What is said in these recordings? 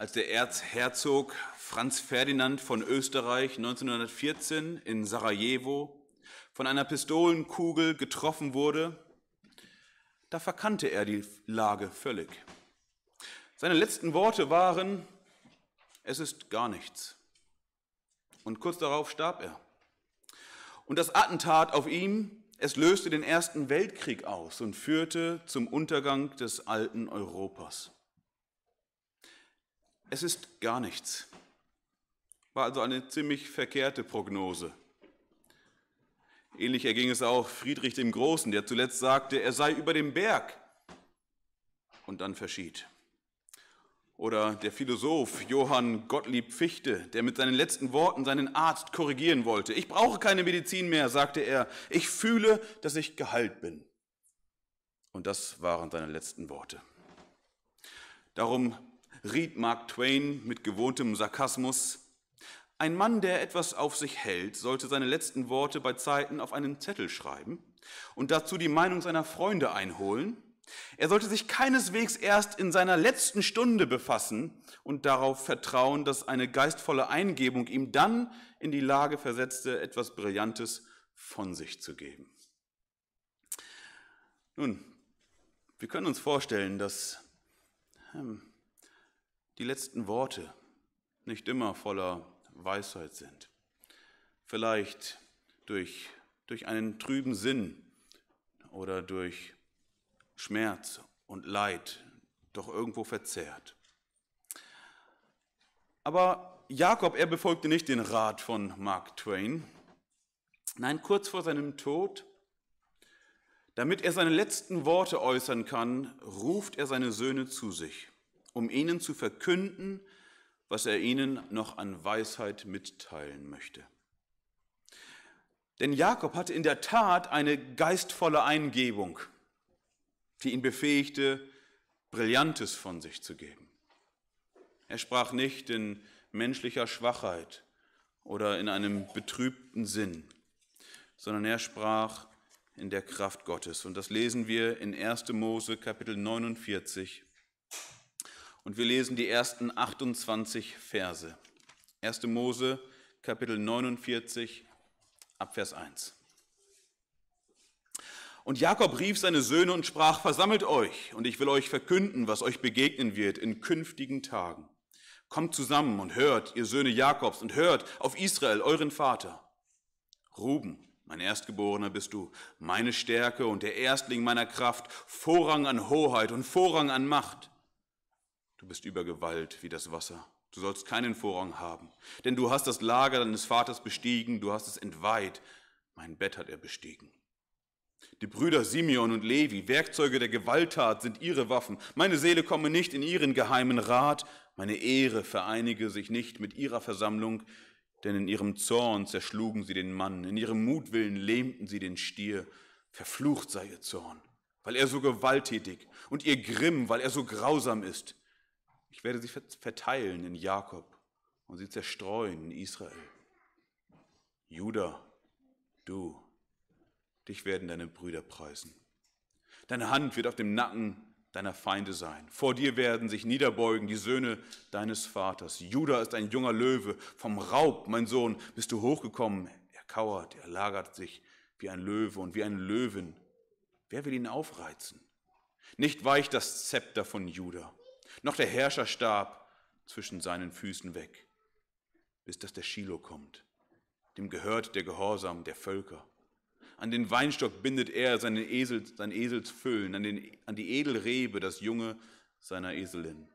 als der Erzherzog Franz Ferdinand von Österreich 1914 in Sarajevo von einer Pistolenkugel getroffen wurde, da verkannte er die Lage völlig. Seine letzten Worte waren, es ist gar nichts. Und kurz darauf starb er. Und das Attentat auf ihn, es löste den Ersten Weltkrieg aus und führte zum Untergang des alten Europas es ist gar nichts. War also eine ziemlich verkehrte Prognose. Ähnlich erging es auch Friedrich dem Großen, der zuletzt sagte, er sei über dem Berg und dann verschied. Oder der Philosoph Johann Gottlieb Fichte, der mit seinen letzten Worten seinen Arzt korrigieren wollte. Ich brauche keine Medizin mehr, sagte er. Ich fühle, dass ich geheilt bin. Und das waren seine letzten Worte. Darum riet Mark Twain mit gewohntem Sarkasmus, ein Mann, der etwas auf sich hält, sollte seine letzten Worte bei Zeiten auf einen Zettel schreiben und dazu die Meinung seiner Freunde einholen. Er sollte sich keineswegs erst in seiner letzten Stunde befassen und darauf vertrauen, dass eine geistvolle Eingebung ihm dann in die Lage versetzte, etwas Brillantes von sich zu geben. Nun, wir können uns vorstellen, dass hm, die letzten Worte nicht immer voller Weisheit sind. Vielleicht durch, durch einen trüben Sinn oder durch Schmerz und Leid doch irgendwo verzehrt. Aber Jakob, er befolgte nicht den Rat von Mark Twain. Nein, kurz vor seinem Tod, damit er seine letzten Worte äußern kann, ruft er seine Söhne zu sich um ihnen zu verkünden, was er ihnen noch an Weisheit mitteilen möchte. Denn Jakob hatte in der Tat eine geistvolle Eingebung, die ihn befähigte, Brillantes von sich zu geben. Er sprach nicht in menschlicher Schwachheit oder in einem betrübten Sinn, sondern er sprach in der Kraft Gottes. Und das lesen wir in 1. Mose Kapitel 49, und wir lesen die ersten 28 Verse. 1. Mose, Kapitel 49, Abvers 1. Und Jakob rief seine Söhne und sprach, versammelt euch, und ich will euch verkünden, was euch begegnen wird in künftigen Tagen. Kommt zusammen und hört, ihr Söhne Jakobs, und hört auf Israel, euren Vater. Ruben, mein Erstgeborener bist du, meine Stärke und der Erstling meiner Kraft, Vorrang an Hoheit und Vorrang an Macht Du bist über Gewalt wie das Wasser. Du sollst keinen Vorrang haben, denn du hast das Lager deines Vaters bestiegen, du hast es entweiht, mein Bett hat er bestiegen. Die Brüder Simeon und Levi, Werkzeuge der Gewalttat, sind ihre Waffen. Meine Seele komme nicht in ihren geheimen Rat, meine Ehre vereinige sich nicht mit ihrer Versammlung, denn in ihrem Zorn zerschlugen sie den Mann, in ihrem Mutwillen lähmten sie den Stier. Verflucht sei ihr Zorn, weil er so gewalttätig, und ihr Grimm, weil er so grausam ist. Ich werde sie verteilen in Jakob und sie zerstreuen in Israel. Juda, du, dich werden deine Brüder preisen. Deine Hand wird auf dem Nacken deiner Feinde sein. Vor dir werden sich niederbeugen die Söhne deines Vaters. Juda ist ein junger Löwe. Vom Raub, mein Sohn, bist du hochgekommen. Er kauert, er lagert sich wie ein Löwe und wie ein Löwen. Wer will ihn aufreizen? Nicht weicht das Zepter von Judah. Noch der Herrscher starb zwischen seinen Füßen weg, bis dass der Schilo kommt. Dem gehört der Gehorsam der Völker. An den Weinstock bindet er seinen Esel, sein Eselsfüllen, an, den, an die Edelrebe das Junge seiner Eselin.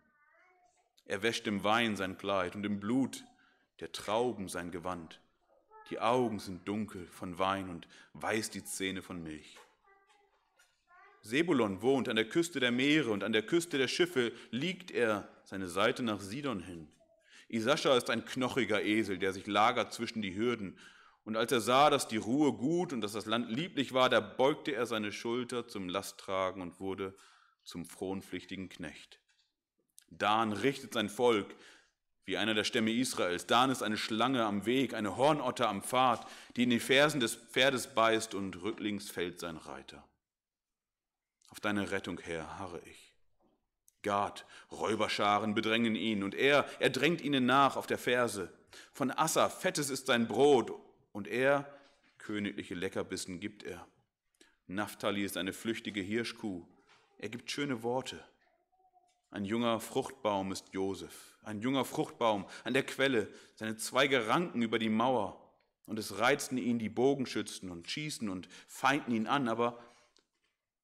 Er wäscht im Wein sein Kleid und im Blut der Trauben sein Gewand. Die Augen sind dunkel von Wein und weiß die Zähne von Milch. Sebulon wohnt, an der Küste der Meere und an der Küste der Schiffe liegt er seine Seite nach Sidon hin. Isascha ist ein knochiger Esel, der sich lagert zwischen die Hürden. Und als er sah, dass die Ruhe gut und dass das Land lieblich war, da beugte er seine Schulter zum Lasttragen und wurde zum fronpflichtigen Knecht. Dan richtet sein Volk wie einer der Stämme Israels. Dan ist eine Schlange am Weg, eine Hornotter am Pfad, die in die Fersen des Pferdes beißt und rücklings fällt sein Reiter. Auf deine Rettung, Herr, harre ich. Gad, Räuberscharen bedrängen ihn, und er, er drängt ihnen nach auf der Ferse. Von Assa fettes ist sein Brot, und er, königliche Leckerbissen gibt er. Naphtali ist eine flüchtige Hirschkuh, er gibt schöne Worte. Ein junger Fruchtbaum ist Josef, ein junger Fruchtbaum an der Quelle, seine Zweige ranken über die Mauer, und es reizten ihn die Bogenschützen und schießen und feinden ihn an, aber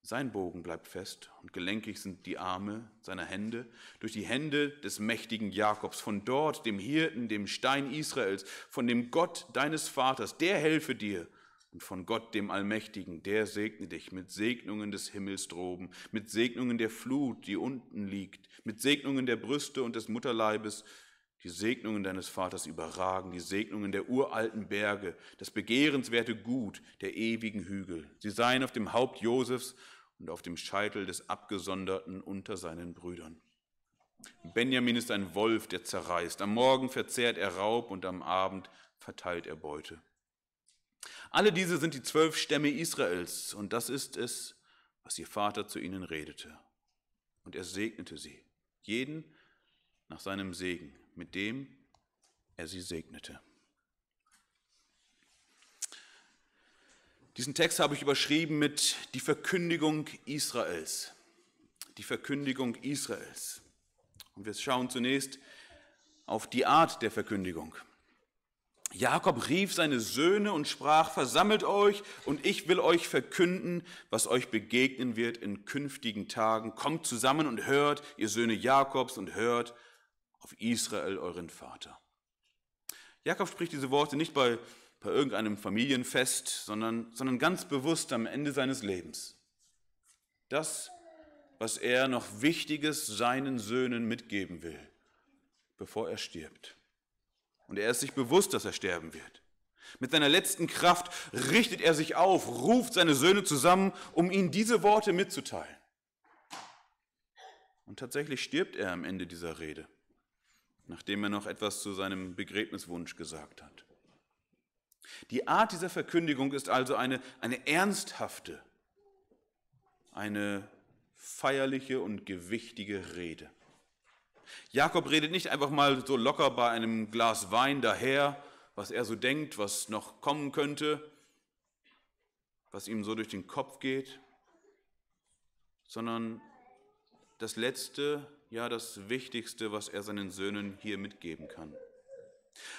sein Bogen bleibt fest und gelenkig sind die Arme seiner Hände durch die Hände des mächtigen Jakobs, von dort, dem Hirten, dem Stein Israels, von dem Gott deines Vaters, der helfe dir und von Gott dem Allmächtigen, der segne dich mit Segnungen des Himmels droben, mit Segnungen der Flut, die unten liegt, mit Segnungen der Brüste und des Mutterleibes, die Segnungen deines Vaters überragen die Segnungen der uralten Berge, das begehrenswerte Gut der ewigen Hügel. Sie seien auf dem Haupt Josefs und auf dem Scheitel des Abgesonderten unter seinen Brüdern. Benjamin ist ein Wolf, der zerreißt. Am Morgen verzehrt er Raub und am Abend verteilt er Beute. Alle diese sind die zwölf Stämme Israels und das ist es, was ihr Vater zu ihnen redete. Und er segnete sie, jeden nach seinem Segen mit dem er sie segnete. Diesen Text habe ich überschrieben mit die Verkündigung Israels. Die Verkündigung Israels. Und wir schauen zunächst auf die Art der Verkündigung. Jakob rief seine Söhne und sprach, versammelt euch und ich will euch verkünden, was euch begegnen wird in künftigen Tagen. Kommt zusammen und hört, ihr Söhne Jakobs, und hört, auf Israel, euren Vater. Jakob spricht diese Worte nicht bei, bei irgendeinem Familienfest, sondern, sondern ganz bewusst am Ende seines Lebens. Das, was er noch Wichtiges seinen Söhnen mitgeben will, bevor er stirbt. Und er ist sich bewusst, dass er sterben wird. Mit seiner letzten Kraft richtet er sich auf, ruft seine Söhne zusammen, um ihnen diese Worte mitzuteilen. Und tatsächlich stirbt er am Ende dieser Rede nachdem er noch etwas zu seinem Begräbniswunsch gesagt hat. Die Art dieser Verkündigung ist also eine, eine ernsthafte, eine feierliche und gewichtige Rede. Jakob redet nicht einfach mal so locker bei einem Glas Wein daher, was er so denkt, was noch kommen könnte, was ihm so durch den Kopf geht, sondern das letzte ja das Wichtigste, was er seinen Söhnen hier mitgeben kann.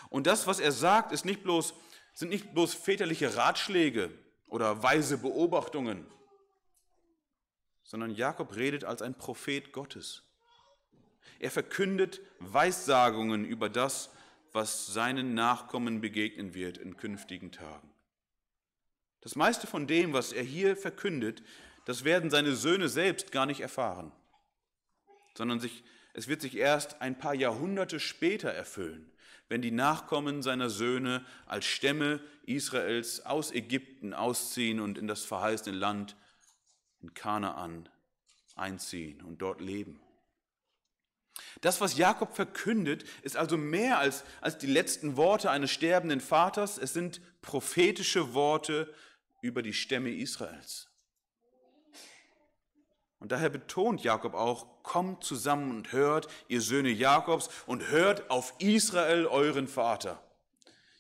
Und das, was er sagt, ist nicht bloß, sind nicht bloß väterliche Ratschläge oder weise Beobachtungen, sondern Jakob redet als ein Prophet Gottes. Er verkündet Weissagungen über das, was seinen Nachkommen begegnen wird in künftigen Tagen. Das meiste von dem, was er hier verkündet, das werden seine Söhne selbst gar nicht erfahren sondern sich, es wird sich erst ein paar Jahrhunderte später erfüllen, wenn die Nachkommen seiner Söhne als Stämme Israels aus Ägypten ausziehen und in das verheißene Land in Kanaan einziehen und dort leben. Das, was Jakob verkündet, ist also mehr als, als die letzten Worte eines sterbenden Vaters. Es sind prophetische Worte über die Stämme Israels. Und daher betont Jakob auch, kommt zusammen und hört, ihr Söhne Jakobs, und hört auf Israel euren Vater.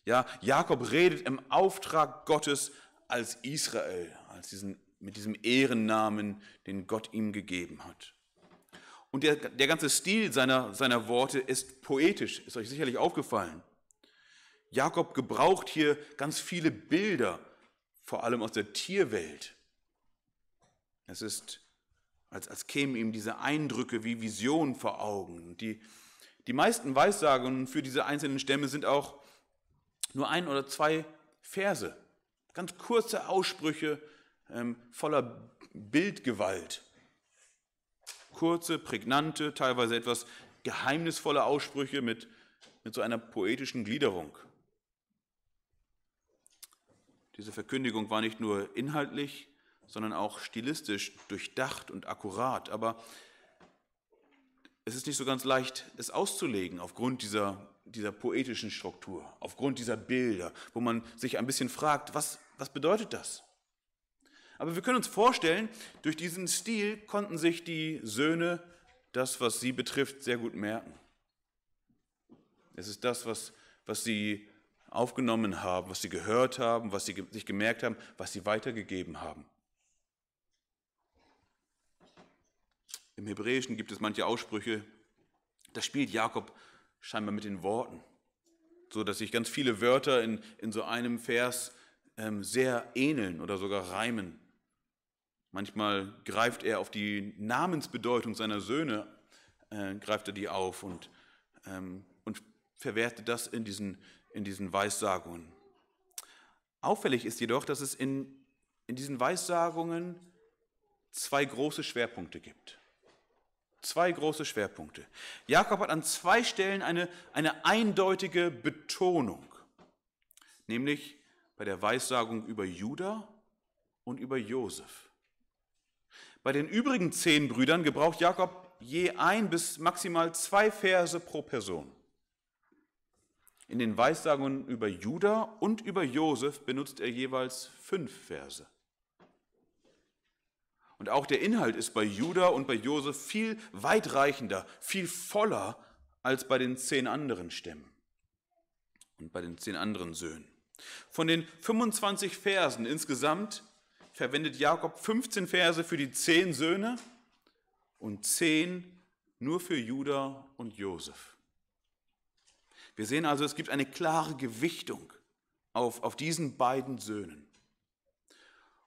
Ja, Jakob redet im Auftrag Gottes als Israel, als diesen, mit diesem Ehrennamen, den Gott ihm gegeben hat. Und der, der ganze Stil seiner, seiner Worte ist poetisch, ist euch sicherlich aufgefallen. Jakob gebraucht hier ganz viele Bilder, vor allem aus der Tierwelt. Es ist als, als kämen ihm diese Eindrücke wie Visionen vor Augen. Die, die meisten Weissagungen für diese einzelnen Stämme sind auch nur ein oder zwei Verse, ganz kurze Aussprüche ähm, voller Bildgewalt. Kurze, prägnante, teilweise etwas geheimnisvolle Aussprüche mit, mit so einer poetischen Gliederung. Diese Verkündigung war nicht nur inhaltlich, sondern auch stilistisch durchdacht und akkurat. Aber es ist nicht so ganz leicht, es auszulegen aufgrund dieser, dieser poetischen Struktur, aufgrund dieser Bilder, wo man sich ein bisschen fragt, was, was bedeutet das? Aber wir können uns vorstellen, durch diesen Stil konnten sich die Söhne das, was sie betrifft, sehr gut merken. Es ist das, was, was sie aufgenommen haben, was sie gehört haben, was sie sich gemerkt haben, was sie weitergegeben haben. Im Hebräischen gibt es manche Aussprüche, da spielt Jakob scheinbar mit den Worten, so dass sich ganz viele Wörter in, in so einem Vers ähm, sehr ähneln oder sogar reimen. Manchmal greift er auf die Namensbedeutung seiner Söhne, äh, greift er die auf und, ähm, und verwertet das in diesen, in diesen Weissagungen. Auffällig ist jedoch, dass es in, in diesen Weissagungen zwei große Schwerpunkte gibt zwei große Schwerpunkte. Jakob hat an zwei Stellen eine, eine eindeutige Betonung, nämlich bei der Weissagung über Juda und über Josef. Bei den übrigen zehn Brüdern gebraucht Jakob je ein bis maximal zwei Verse pro Person. In den Weissagungen über Juda und über Josef benutzt er jeweils fünf Verse. Und auch der Inhalt ist bei Judah und bei Josef viel weitreichender, viel voller als bei den zehn anderen Stämmen und bei den zehn anderen Söhnen. Von den 25 Versen insgesamt verwendet Jakob 15 Verse für die zehn Söhne und zehn nur für Judah und Josef. Wir sehen also, es gibt eine klare Gewichtung auf, auf diesen beiden Söhnen.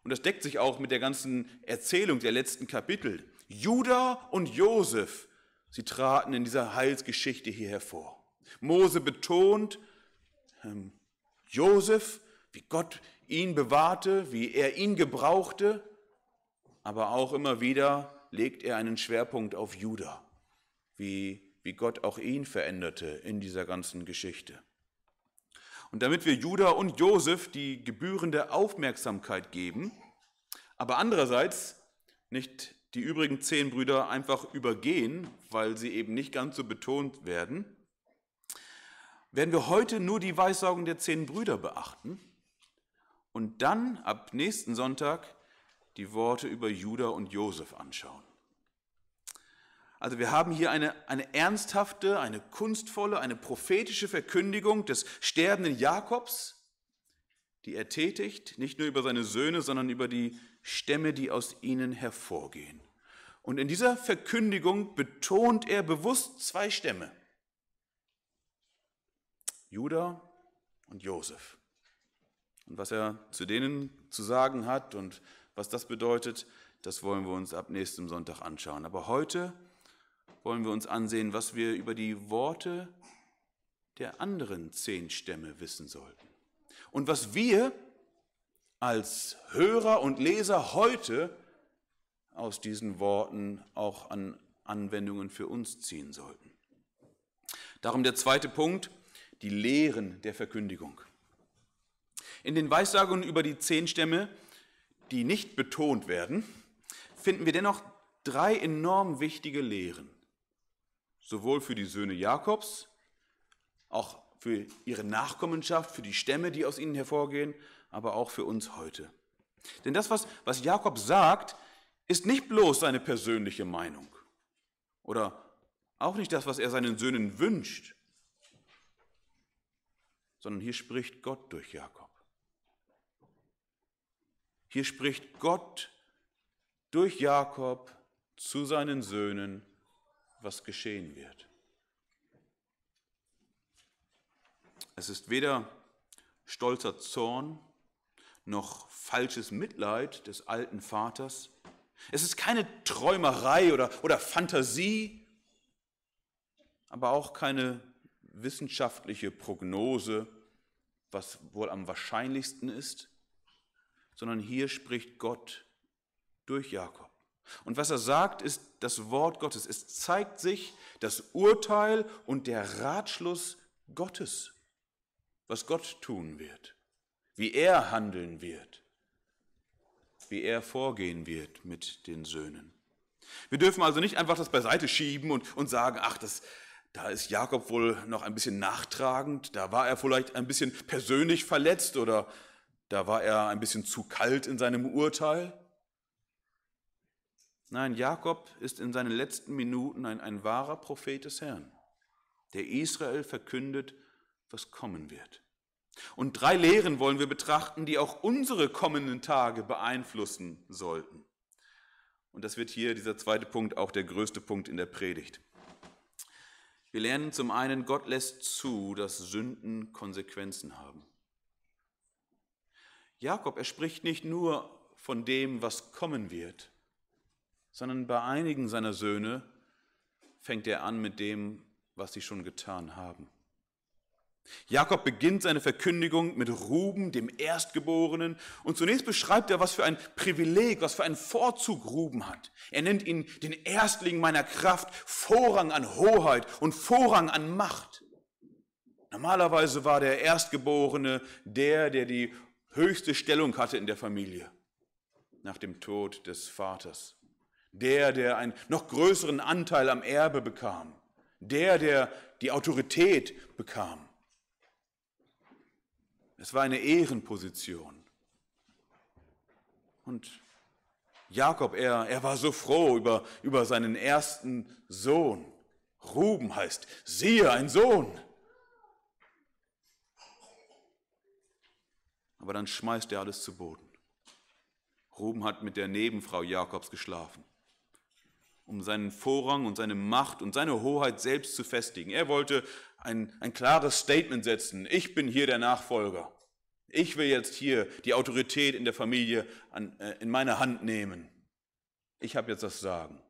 Und das deckt sich auch mit der ganzen Erzählung der letzten Kapitel. Juda und Josef, sie traten in dieser Heilsgeschichte hier hervor. Mose betont ähm, Josef, wie Gott ihn bewahrte, wie er ihn gebrauchte, aber auch immer wieder legt er einen Schwerpunkt auf Juda, wie, wie Gott auch ihn veränderte in dieser ganzen Geschichte. Und damit wir Judah und Josef die gebührende Aufmerksamkeit geben, aber andererseits nicht die übrigen zehn Brüder einfach übergehen, weil sie eben nicht ganz so betont werden, werden wir heute nur die Weissagung der zehn Brüder beachten und dann ab nächsten Sonntag die Worte über Judah und Josef anschauen. Also wir haben hier eine, eine ernsthafte, eine kunstvolle, eine prophetische Verkündigung des sterbenden Jakobs, die er tätigt, nicht nur über seine Söhne, sondern über die Stämme, die aus ihnen hervorgehen. Und in dieser Verkündigung betont er bewusst zwei Stämme, Judah und Josef. Und was er zu denen zu sagen hat und was das bedeutet, das wollen wir uns ab nächstem Sonntag anschauen. Aber heute wollen wir uns ansehen, was wir über die Worte der anderen zehn Stämme wissen sollten. Und was wir als Hörer und Leser heute aus diesen Worten auch an Anwendungen für uns ziehen sollten. Darum der zweite Punkt, die Lehren der Verkündigung. In den Weissagungen über die zehn Stämme, die nicht betont werden, finden wir dennoch drei enorm wichtige Lehren sowohl für die Söhne Jakobs, auch für ihre Nachkommenschaft, für die Stämme, die aus ihnen hervorgehen, aber auch für uns heute. Denn das, was, was Jakob sagt, ist nicht bloß seine persönliche Meinung oder auch nicht das, was er seinen Söhnen wünscht, sondern hier spricht Gott durch Jakob. Hier spricht Gott durch Jakob zu seinen Söhnen was geschehen wird. Es ist weder stolzer Zorn noch falsches Mitleid des alten Vaters. Es ist keine Träumerei oder, oder Fantasie, aber auch keine wissenschaftliche Prognose, was wohl am wahrscheinlichsten ist, sondern hier spricht Gott durch Jakob. Und was er sagt, ist das Wort Gottes. Es zeigt sich das Urteil und der Ratschluss Gottes, was Gott tun wird, wie er handeln wird, wie er vorgehen wird mit den Söhnen. Wir dürfen also nicht einfach das beiseite schieben und, und sagen, ach, das, da ist Jakob wohl noch ein bisschen nachtragend, da war er vielleicht ein bisschen persönlich verletzt oder da war er ein bisschen zu kalt in seinem Urteil. Nein, Jakob ist in seinen letzten Minuten ein, ein wahrer Prophet des Herrn, der Israel verkündet, was kommen wird. Und drei Lehren wollen wir betrachten, die auch unsere kommenden Tage beeinflussen sollten. Und das wird hier, dieser zweite Punkt, auch der größte Punkt in der Predigt. Wir lernen zum einen, Gott lässt zu, dass Sünden Konsequenzen haben. Jakob, er spricht nicht nur von dem, was kommen wird, sondern bei einigen seiner Söhne fängt er an mit dem, was sie schon getan haben. Jakob beginnt seine Verkündigung mit Ruben, dem Erstgeborenen, und zunächst beschreibt er, was für ein Privileg, was für einen Vorzug Ruben hat. Er nennt ihn den Erstling meiner Kraft, Vorrang an Hoheit und Vorrang an Macht. Normalerweise war der Erstgeborene der, der die höchste Stellung hatte in der Familie, nach dem Tod des Vaters der, der einen noch größeren Anteil am Erbe bekam, der, der die Autorität bekam. Es war eine Ehrenposition. Und Jakob, er, er war so froh über, über seinen ersten Sohn. Ruben heißt, siehe, ein Sohn. Aber dann schmeißt er alles zu Boden. Ruben hat mit der Nebenfrau Jakobs geschlafen um seinen Vorrang und seine Macht und seine Hoheit selbst zu festigen. Er wollte ein, ein klares Statement setzen. Ich bin hier der Nachfolger. Ich will jetzt hier die Autorität in der Familie an, äh, in meine Hand nehmen. Ich habe jetzt das Sagen.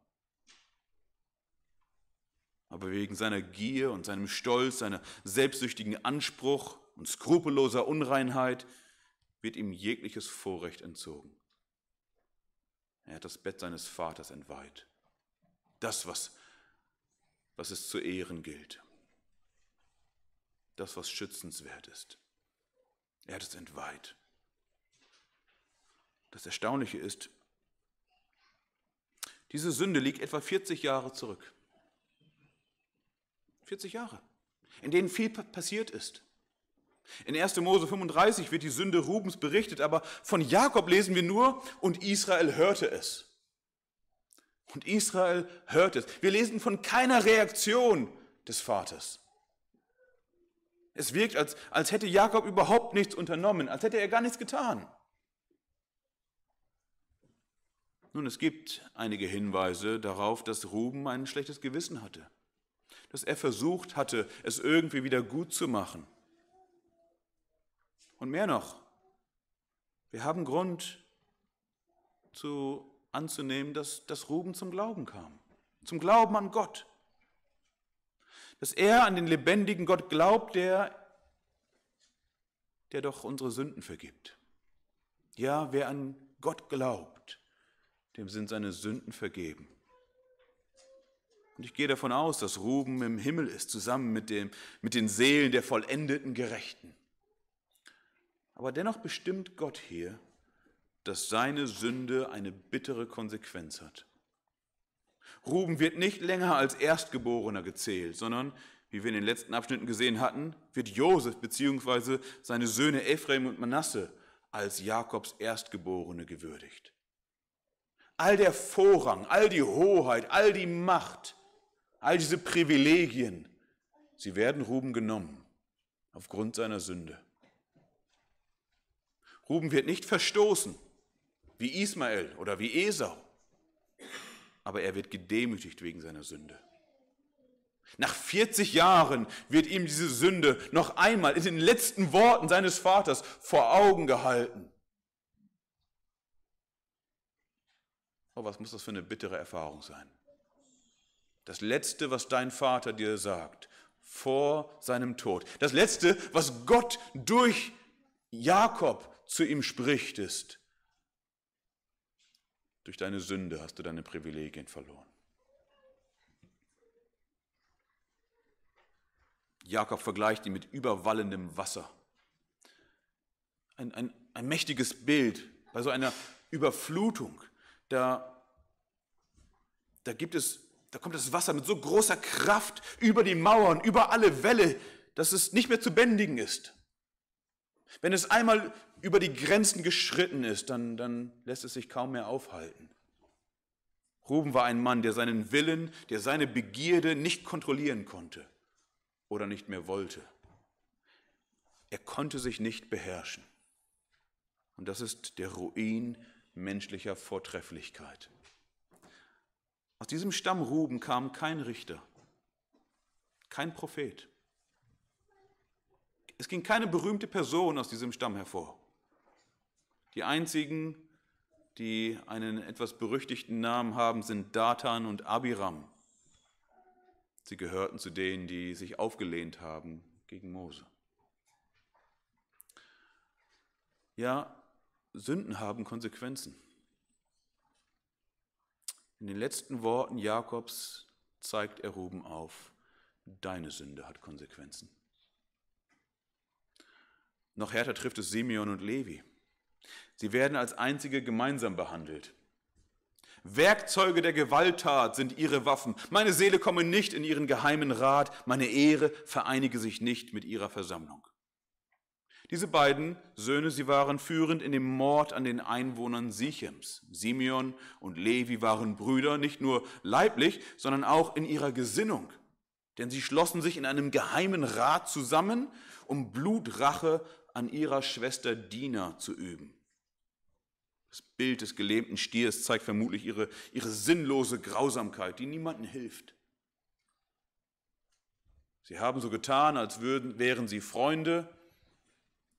Aber wegen seiner Gier und seinem Stolz, seiner selbstsüchtigen Anspruch und skrupelloser Unreinheit wird ihm jegliches Vorrecht entzogen. Er hat das Bett seines Vaters entweiht. Das, was, was es zu ehren gilt. Das, was schützenswert ist. Er hat es entweiht. Das Erstaunliche ist, diese Sünde liegt etwa 40 Jahre zurück. 40 Jahre, in denen viel passiert ist. In 1. Mose 35 wird die Sünde Rubens berichtet, aber von Jakob lesen wir nur, und Israel hörte es. Und Israel hört es. Wir lesen von keiner Reaktion des Vaters. Es wirkt, als, als hätte Jakob überhaupt nichts unternommen, als hätte er gar nichts getan. Nun, es gibt einige Hinweise darauf, dass Ruben ein schlechtes Gewissen hatte, dass er versucht hatte, es irgendwie wieder gut zu machen. Und mehr noch, wir haben Grund zu anzunehmen, dass, dass Ruben zum Glauben kam, zum Glauben an Gott. Dass er an den lebendigen Gott glaubt, der, der doch unsere Sünden vergibt. Ja, wer an Gott glaubt, dem sind seine Sünden vergeben. Und ich gehe davon aus, dass Ruben im Himmel ist, zusammen mit, dem, mit den Seelen der vollendeten Gerechten. Aber dennoch bestimmt Gott hier, dass seine Sünde eine bittere Konsequenz hat. Ruben wird nicht länger als Erstgeborener gezählt, sondern, wie wir in den letzten Abschnitten gesehen hatten, wird Josef bzw. seine Söhne Ephraim und Manasse als Jakobs Erstgeborene gewürdigt. All der Vorrang, all die Hoheit, all die Macht, all diese Privilegien, sie werden Ruben genommen aufgrund seiner Sünde. Ruben wird nicht verstoßen, wie Ismael oder wie Esau. Aber er wird gedemütigt wegen seiner Sünde. Nach 40 Jahren wird ihm diese Sünde noch einmal in den letzten Worten seines Vaters vor Augen gehalten. Oh, was muss das für eine bittere Erfahrung sein? Das Letzte, was dein Vater dir sagt, vor seinem Tod. Das Letzte, was Gott durch Jakob zu ihm spricht, ist, durch deine Sünde hast du deine Privilegien verloren. Jakob vergleicht ihn mit überwallendem Wasser. Ein, ein, ein mächtiges Bild bei so einer Überflutung. Da, da gibt es, da kommt das Wasser mit so großer Kraft über die Mauern, über alle Wälle, dass es nicht mehr zu bändigen ist. Wenn es einmal über die Grenzen geschritten ist, dann, dann lässt es sich kaum mehr aufhalten. Ruben war ein Mann, der seinen Willen, der seine Begierde nicht kontrollieren konnte oder nicht mehr wollte. Er konnte sich nicht beherrschen. Und das ist der Ruin menschlicher Vortrefflichkeit. Aus diesem Stamm Ruben kam kein Richter, kein Prophet. Es ging keine berühmte Person aus diesem Stamm hervor. Die einzigen, die einen etwas berüchtigten Namen haben, sind Datan und Abiram. Sie gehörten zu denen, die sich aufgelehnt haben gegen Mose. Ja, Sünden haben Konsequenzen. In den letzten Worten Jakobs zeigt er Ruben auf, deine Sünde hat Konsequenzen. Noch härter trifft es Simeon und Levi. Sie werden als einzige gemeinsam behandelt. Werkzeuge der Gewalttat sind ihre Waffen. Meine Seele komme nicht in ihren geheimen Rat, meine Ehre vereinige sich nicht mit ihrer Versammlung. Diese beiden Söhne, sie waren führend in dem Mord an den Einwohnern Sichems. Simeon und Levi waren Brüder, nicht nur leiblich, sondern auch in ihrer Gesinnung. Denn sie schlossen sich in einem geheimen Rat zusammen, um Blutrache an ihrer Schwester Dina zu üben. Das Bild des gelähmten Stiers zeigt vermutlich ihre, ihre sinnlose Grausamkeit, die niemandem hilft. Sie haben so getan, als würden, wären sie Freunde,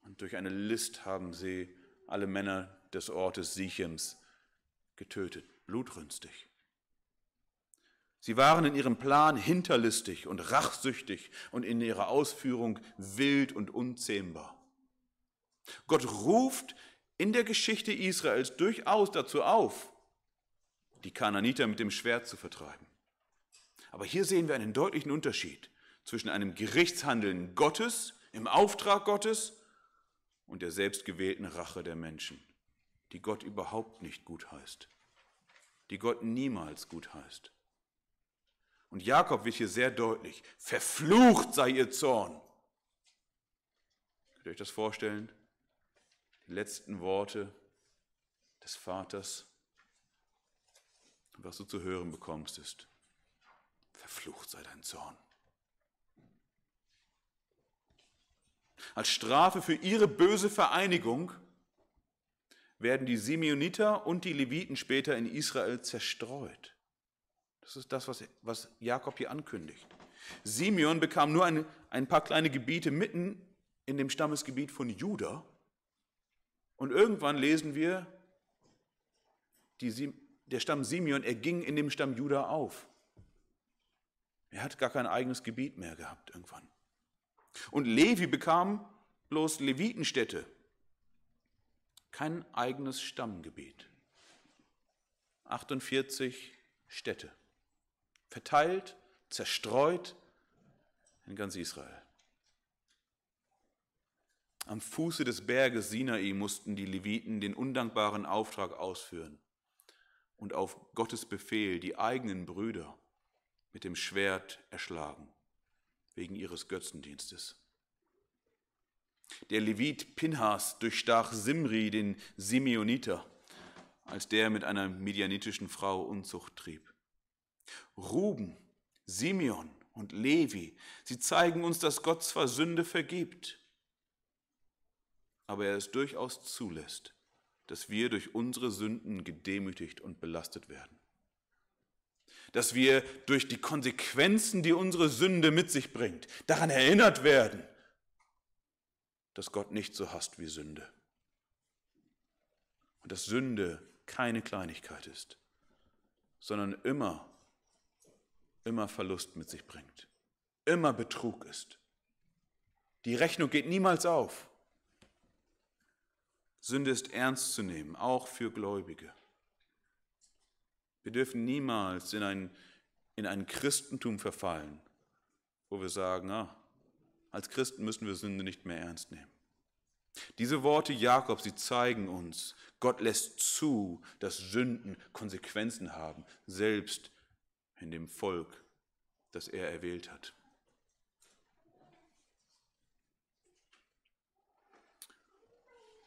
und durch eine List haben sie alle Männer des Ortes Sichems getötet, blutrünstig. Sie waren in ihrem Plan hinterlistig und rachsüchtig und in ihrer Ausführung wild und unzähmbar. Gott ruft in der Geschichte Israels durchaus dazu auf, die Kananiter mit dem Schwert zu vertreiben. Aber hier sehen wir einen deutlichen Unterschied zwischen einem Gerichtshandeln Gottes im Auftrag Gottes und der selbstgewählten Rache der Menschen, die Gott überhaupt nicht gut heißt, die Gott niemals gut heißt. Und Jakob wird hier sehr deutlich, verflucht sei ihr Zorn. Könnt ihr euch das vorstellen? die letzten Worte des Vaters. Was du zu hören bekommst, ist, verflucht sei dein Zorn. Als Strafe für ihre böse Vereinigung werden die Simeoniter und die Leviten später in Israel zerstreut. Das ist das, was, was Jakob hier ankündigt. Simeon bekam nur ein, ein paar kleine Gebiete mitten in dem Stammesgebiet von Juda und irgendwann lesen wir, die, der Stamm Simeon, er ging in dem Stamm Juda auf. Er hat gar kein eigenes Gebiet mehr gehabt irgendwann. Und Levi bekam bloß Levitenstädte, kein eigenes Stammgebiet. 48 Städte, verteilt, zerstreut in ganz Israel. Am Fuße des Berges Sinai mussten die Leviten den undankbaren Auftrag ausführen und auf Gottes Befehl die eigenen Brüder mit dem Schwert erschlagen, wegen ihres Götzendienstes. Der Levit Pinhas durchstach Simri, den Simeoniter, als der mit einer medianitischen Frau Unzucht trieb. Ruben, Simeon und Levi, sie zeigen uns, dass Gott zwar Sünde vergibt, aber er es durchaus zulässt, dass wir durch unsere Sünden gedemütigt und belastet werden. Dass wir durch die Konsequenzen, die unsere Sünde mit sich bringt, daran erinnert werden, dass Gott nicht so hasst wie Sünde. Und dass Sünde keine Kleinigkeit ist, sondern immer, immer Verlust mit sich bringt, immer Betrug ist. Die Rechnung geht niemals auf. Sünde ist ernst zu nehmen, auch für Gläubige. Wir dürfen niemals in ein, in ein Christentum verfallen, wo wir sagen, ah, als Christen müssen wir Sünde nicht mehr ernst nehmen. Diese Worte Jakobs, sie zeigen uns, Gott lässt zu, dass Sünden Konsequenzen haben, selbst in dem Volk, das er erwählt hat.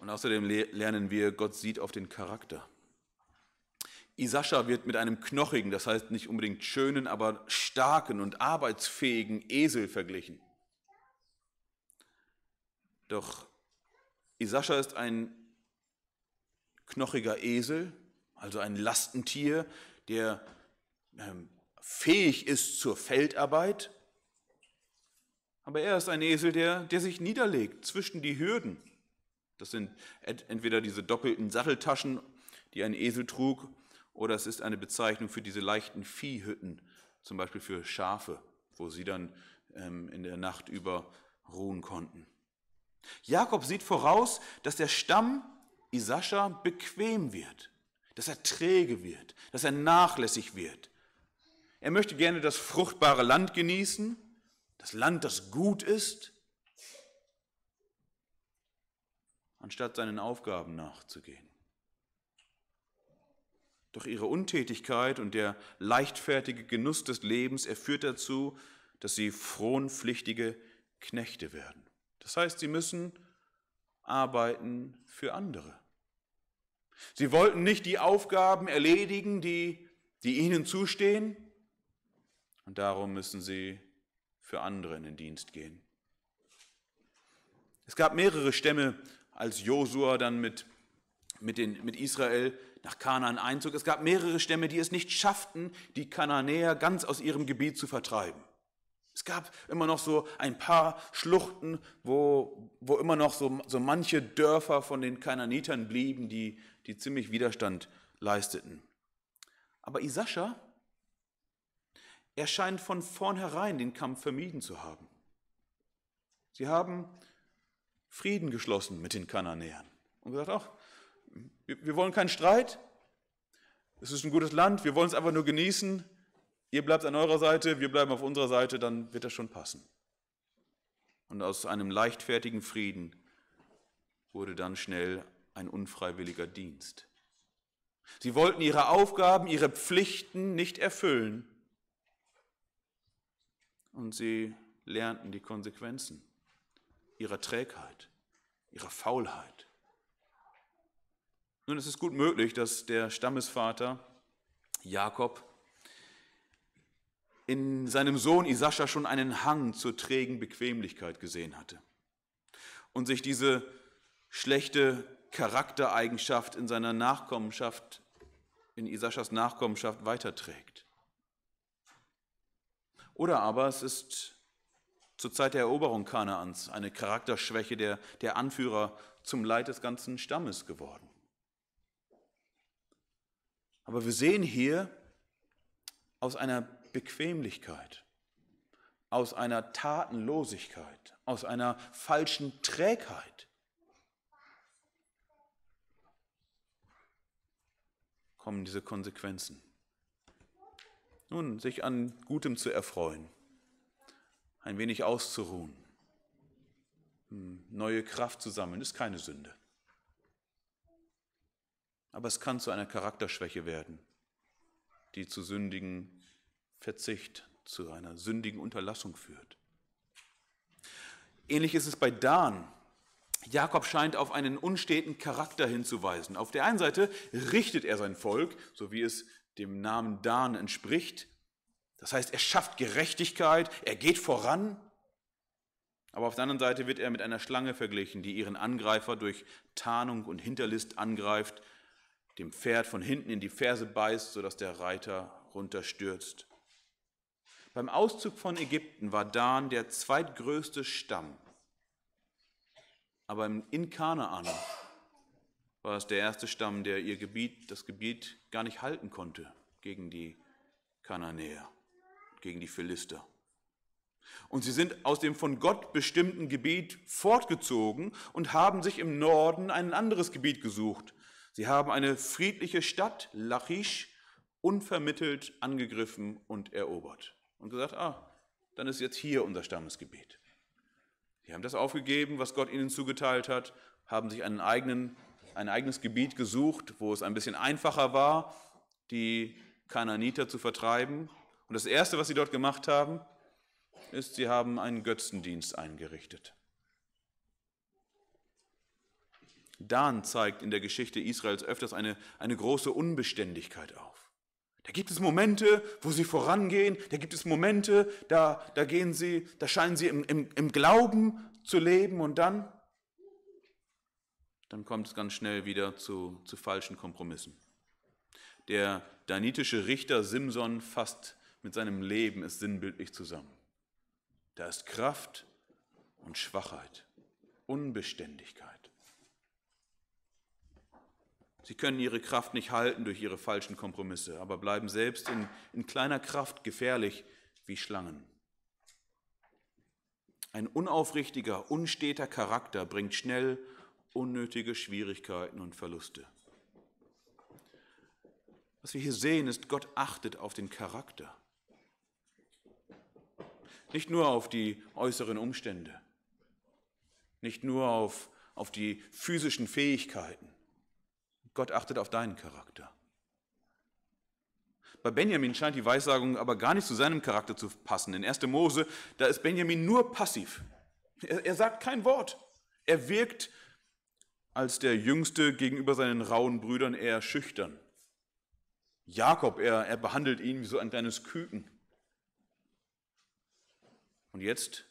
Und außerdem lernen wir, Gott sieht auf den Charakter. Isascha wird mit einem knochigen, das heißt nicht unbedingt schönen, aber starken und arbeitsfähigen Esel verglichen. Doch Isascha ist ein knochiger Esel, also ein Lastentier, der ähm, fähig ist zur Feldarbeit. Aber er ist ein Esel, der, der sich niederlegt zwischen die Hürden. Das sind entweder diese doppelten Satteltaschen, die ein Esel trug, oder es ist eine Bezeichnung für diese leichten Viehhütten, zum Beispiel für Schafe, wo sie dann ähm, in der Nacht über ruhen konnten. Jakob sieht voraus, dass der Stamm Isascha bequem wird, dass er träge wird, dass er nachlässig wird. Er möchte gerne das fruchtbare Land genießen, das Land, das gut ist, anstatt seinen Aufgaben nachzugehen. Doch ihre Untätigkeit und der leichtfertige Genuss des Lebens, erführt dazu, dass sie frohnpflichtige Knechte werden. Das heißt, sie müssen arbeiten für andere. Sie wollten nicht die Aufgaben erledigen, die, die ihnen zustehen, und darum müssen sie für andere in den Dienst gehen. Es gab mehrere Stämme als Josua dann mit, mit, den, mit Israel nach Kanaan einzog. Es gab mehrere Stämme, die es nicht schafften, die Kananäer ganz aus ihrem Gebiet zu vertreiben. Es gab immer noch so ein paar Schluchten, wo, wo immer noch so, so manche Dörfer von den Kananitern blieben, die, die ziemlich Widerstand leisteten. Aber Isascha, er scheint von vornherein den Kampf vermieden zu haben. Sie haben Frieden geschlossen mit den Kananäern und gesagt, ach, wir wollen keinen Streit, es ist ein gutes Land, wir wollen es einfach nur genießen, ihr bleibt an eurer Seite, wir bleiben auf unserer Seite, dann wird das schon passen. Und aus einem leichtfertigen Frieden wurde dann schnell ein unfreiwilliger Dienst. Sie wollten ihre Aufgaben, ihre Pflichten nicht erfüllen. Und sie lernten die Konsequenzen ihrer Trägheit, ihrer Faulheit. Nun, es ist gut möglich, dass der Stammesvater Jakob in seinem Sohn Isascha schon einen Hang zur trägen Bequemlichkeit gesehen hatte und sich diese schlechte Charaktereigenschaft in seiner Nachkommenschaft, in Isaschas Nachkommenschaft weiterträgt. Oder aber es ist zur Zeit der Eroberung Kanaans, eine Charakterschwäche der, der Anführer zum Leid des ganzen Stammes geworden. Aber wir sehen hier aus einer Bequemlichkeit, aus einer Tatenlosigkeit, aus einer falschen Trägheit kommen diese Konsequenzen. Nun, sich an Gutem zu erfreuen, ein wenig auszuruhen, hm, neue Kraft zu sammeln, ist keine Sünde. Aber es kann zu einer Charakterschwäche werden, die zu sündigen Verzicht, zu einer sündigen Unterlassung führt. Ähnlich ist es bei Dan. Jakob scheint auf einen unsteten Charakter hinzuweisen. Auf der einen Seite richtet er sein Volk, so wie es dem Namen Dan entspricht, das heißt, er schafft Gerechtigkeit, er geht voran. Aber auf der anderen Seite wird er mit einer Schlange verglichen, die ihren Angreifer durch Tarnung und Hinterlist angreift, dem Pferd von hinten in die Ferse beißt, sodass der Reiter runterstürzt. Beim Auszug von Ägypten war Dan der zweitgrößte Stamm. Aber in Kanaan war es der erste Stamm, der ihr Gebiet, das Gebiet gar nicht halten konnte gegen die Kananäer gegen die Philister. Und sie sind aus dem von Gott bestimmten Gebiet fortgezogen und haben sich im Norden ein anderes Gebiet gesucht. Sie haben eine friedliche Stadt, Lachish, unvermittelt angegriffen und erobert. Und gesagt, ah, dann ist jetzt hier unser Stammesgebiet. Sie haben das aufgegeben, was Gott ihnen zugeteilt hat, haben sich einen eigenen, ein eigenes Gebiet gesucht, wo es ein bisschen einfacher war, die Kananiter zu vertreiben und das Erste, was sie dort gemacht haben, ist, sie haben einen Götzendienst eingerichtet. Dan zeigt in der Geschichte Israels öfters eine, eine große Unbeständigkeit auf. Da gibt es Momente, wo sie vorangehen, da gibt es Momente, da, da gehen sie, da scheinen sie im, im, im Glauben zu leben und dann, dann kommt es ganz schnell wieder zu, zu falschen Kompromissen. Der danitische Richter Simson fasst mit seinem Leben ist sinnbildlich zusammen. Da ist Kraft und Schwachheit, Unbeständigkeit. Sie können ihre Kraft nicht halten durch ihre falschen Kompromisse, aber bleiben selbst in, in kleiner Kraft gefährlich wie Schlangen. Ein unaufrichtiger, unsteter Charakter bringt schnell unnötige Schwierigkeiten und Verluste. Was wir hier sehen, ist, Gott achtet auf den Charakter. Nicht nur auf die äußeren Umstände, nicht nur auf, auf die physischen Fähigkeiten. Gott achtet auf deinen Charakter. Bei Benjamin scheint die Weissagung aber gar nicht zu seinem Charakter zu passen. In 1. Mose, da ist Benjamin nur passiv. Er, er sagt kein Wort. Er wirkt als der Jüngste gegenüber seinen rauen Brüdern eher schüchtern. Jakob, er, er behandelt ihn wie so ein kleines Küken. Und jetzt,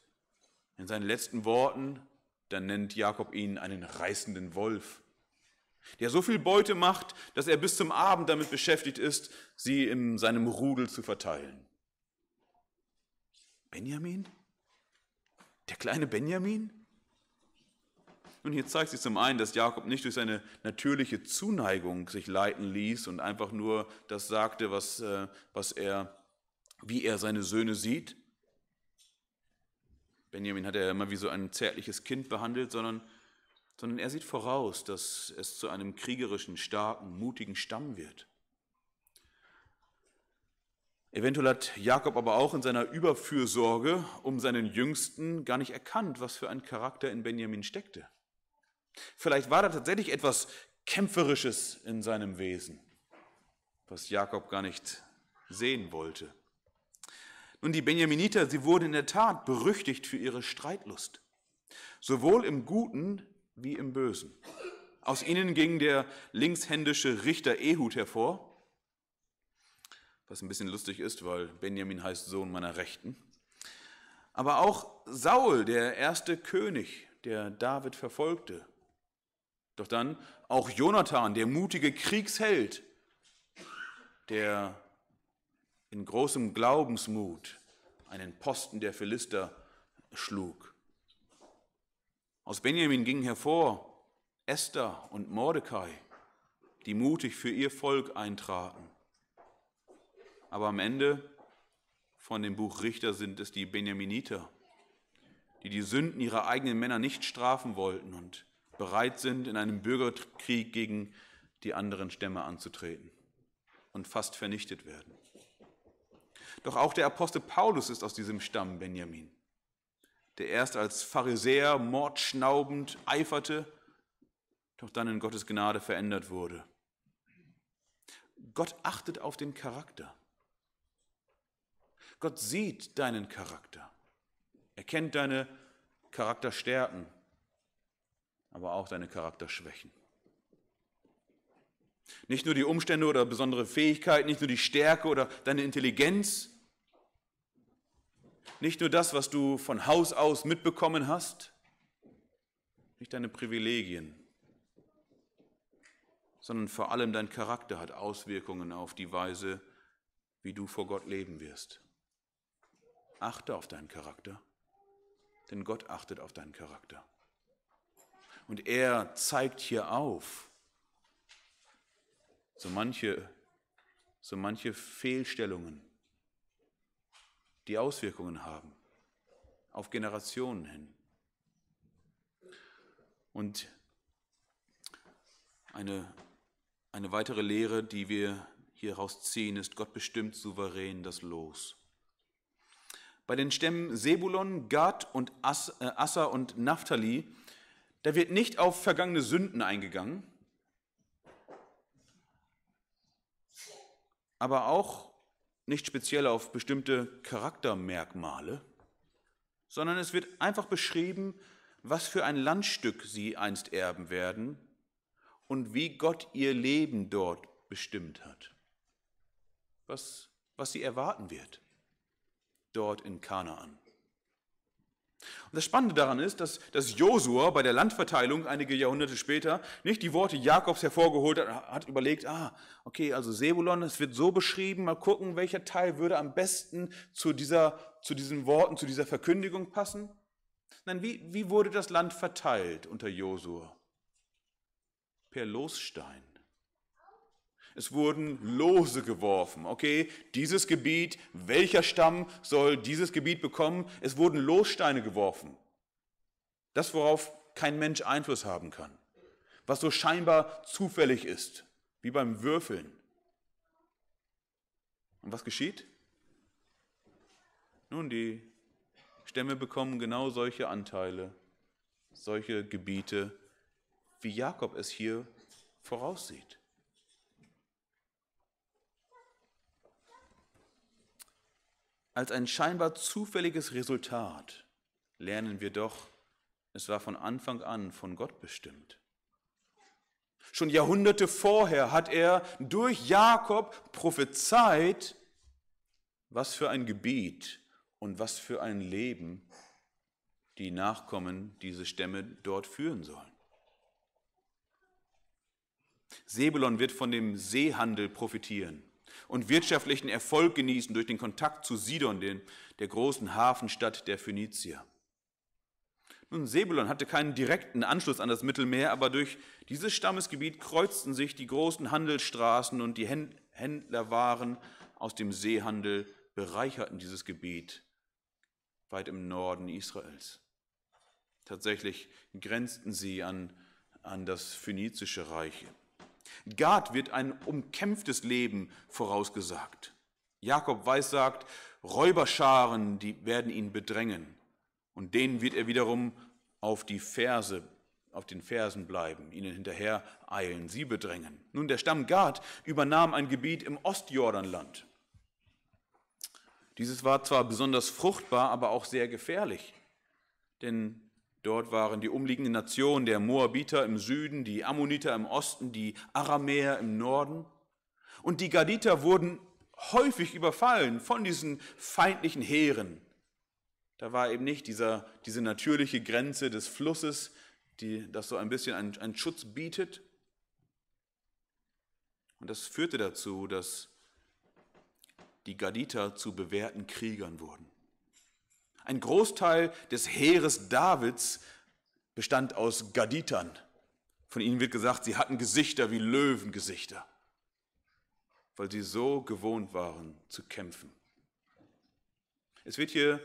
in seinen letzten Worten, dann nennt Jakob ihn einen reißenden Wolf, der so viel Beute macht, dass er bis zum Abend damit beschäftigt ist, sie in seinem Rudel zu verteilen. Benjamin? Der kleine Benjamin? Und hier zeigt sich zum einen, dass Jakob nicht durch seine natürliche Zuneigung sich leiten ließ und einfach nur das sagte, was, äh, was er, wie er seine Söhne sieht, Benjamin hat er immer wie so ein zärtliches Kind behandelt, sondern, sondern er sieht voraus, dass es zu einem kriegerischen, starken, mutigen Stamm wird. Eventuell hat Jakob aber auch in seiner Überfürsorge um seinen Jüngsten gar nicht erkannt, was für ein Charakter in Benjamin steckte. Vielleicht war da tatsächlich etwas Kämpferisches in seinem Wesen, was Jakob gar nicht sehen wollte. Nun, die Benjaminiter, sie wurden in der Tat berüchtigt für ihre Streitlust, sowohl im Guten wie im Bösen. Aus ihnen ging der linkshändische Richter Ehud hervor, was ein bisschen lustig ist, weil Benjamin heißt Sohn meiner Rechten. Aber auch Saul, der erste König, der David verfolgte. Doch dann auch Jonathan, der mutige Kriegsheld, der in großem Glaubensmut einen Posten der Philister schlug. Aus Benjamin gingen hervor Esther und Mordecai, die mutig für ihr Volk eintraten. Aber am Ende von dem Buch Richter sind es die Benjaminiter, die die Sünden ihrer eigenen Männer nicht strafen wollten und bereit sind, in einem Bürgerkrieg gegen die anderen Stämme anzutreten und fast vernichtet werden. Doch auch der Apostel Paulus ist aus diesem Stamm Benjamin, der erst als Pharisäer mordschnaubend eiferte, doch dann in Gottes Gnade verändert wurde. Gott achtet auf den Charakter. Gott sieht deinen Charakter. Er kennt deine Charakterstärken, aber auch deine Charakterschwächen. Nicht nur die Umstände oder besondere Fähigkeiten, nicht nur die Stärke oder deine Intelligenz, nicht nur das, was du von Haus aus mitbekommen hast, nicht deine Privilegien, sondern vor allem dein Charakter hat Auswirkungen auf die Weise, wie du vor Gott leben wirst. Achte auf deinen Charakter, denn Gott achtet auf deinen Charakter. Und er zeigt hier auf, so manche, so manche Fehlstellungen, die Auswirkungen haben auf Generationen hin. Und eine, eine weitere Lehre, die wir hieraus ziehen, ist, Gott bestimmt souverän das Los. Bei den Stämmen Sebulon, Gad und Asser äh, und Naphtali, da wird nicht auf vergangene Sünden eingegangen, aber auch nicht speziell auf bestimmte Charaktermerkmale, sondern es wird einfach beschrieben, was für ein Landstück sie einst erben werden und wie Gott ihr Leben dort bestimmt hat. Was, was sie erwarten wird dort in Kanaan. Und das Spannende daran ist, dass, dass Josua bei der Landverteilung einige Jahrhunderte später nicht die Worte Jakobs hervorgeholt hat, hat überlegt, ah, okay, also Sebulon, es wird so beschrieben, mal gucken, welcher Teil würde am besten zu, dieser, zu diesen Worten, zu dieser Verkündigung passen. Nein, wie, wie wurde das Land verteilt unter Josua? Per Losstein. Es wurden Lose geworfen. Okay, dieses Gebiet, welcher Stamm soll dieses Gebiet bekommen? Es wurden Lossteine geworfen. Das, worauf kein Mensch Einfluss haben kann. Was so scheinbar zufällig ist, wie beim Würfeln. Und was geschieht? Nun, die Stämme bekommen genau solche Anteile, solche Gebiete, wie Jakob es hier voraussieht. als ein scheinbar zufälliges Resultat lernen wir doch, es war von Anfang an von Gott bestimmt. Schon Jahrhunderte vorher hat er durch Jakob prophezeit, was für ein Gebiet und was für ein Leben die Nachkommen, diese Stämme dort führen sollen. Sebulon wird von dem Seehandel profitieren und wirtschaftlichen Erfolg genießen durch den Kontakt zu Sidon, den, der großen Hafenstadt der Phönizier. Nun, Sebulon hatte keinen direkten Anschluss an das Mittelmeer, aber durch dieses Stammesgebiet kreuzten sich die großen Handelsstraßen und die Händlerwaren aus dem Seehandel bereicherten dieses Gebiet weit im Norden Israels. Tatsächlich grenzten sie an, an das phönizische Reich Gad wird ein umkämpftes Leben vorausgesagt. Jakob Weiß sagt, Räuberscharen, die werden ihn bedrängen. Und denen wird er wiederum auf die Verse, auf den Fersen bleiben, ihnen hinterher eilen, sie bedrängen. Nun, der Stamm Gad übernahm ein Gebiet im Ostjordanland. Dieses war zwar besonders fruchtbar, aber auch sehr gefährlich, denn Dort waren die umliegenden Nationen, der Moabiter im Süden, die Ammoniter im Osten, die Aramäer im Norden. Und die Gaditer wurden häufig überfallen von diesen feindlichen Heeren. Da war eben nicht dieser, diese natürliche Grenze des Flusses, die das so ein bisschen einen, Schutz bietet. Und das führte dazu, dass die Gaditer zu bewährten Kriegern wurden. Ein Großteil des Heeres Davids bestand aus Gaditern. Von ihnen wird gesagt, sie hatten Gesichter wie Löwengesichter, weil sie so gewohnt waren zu kämpfen. Es wird hier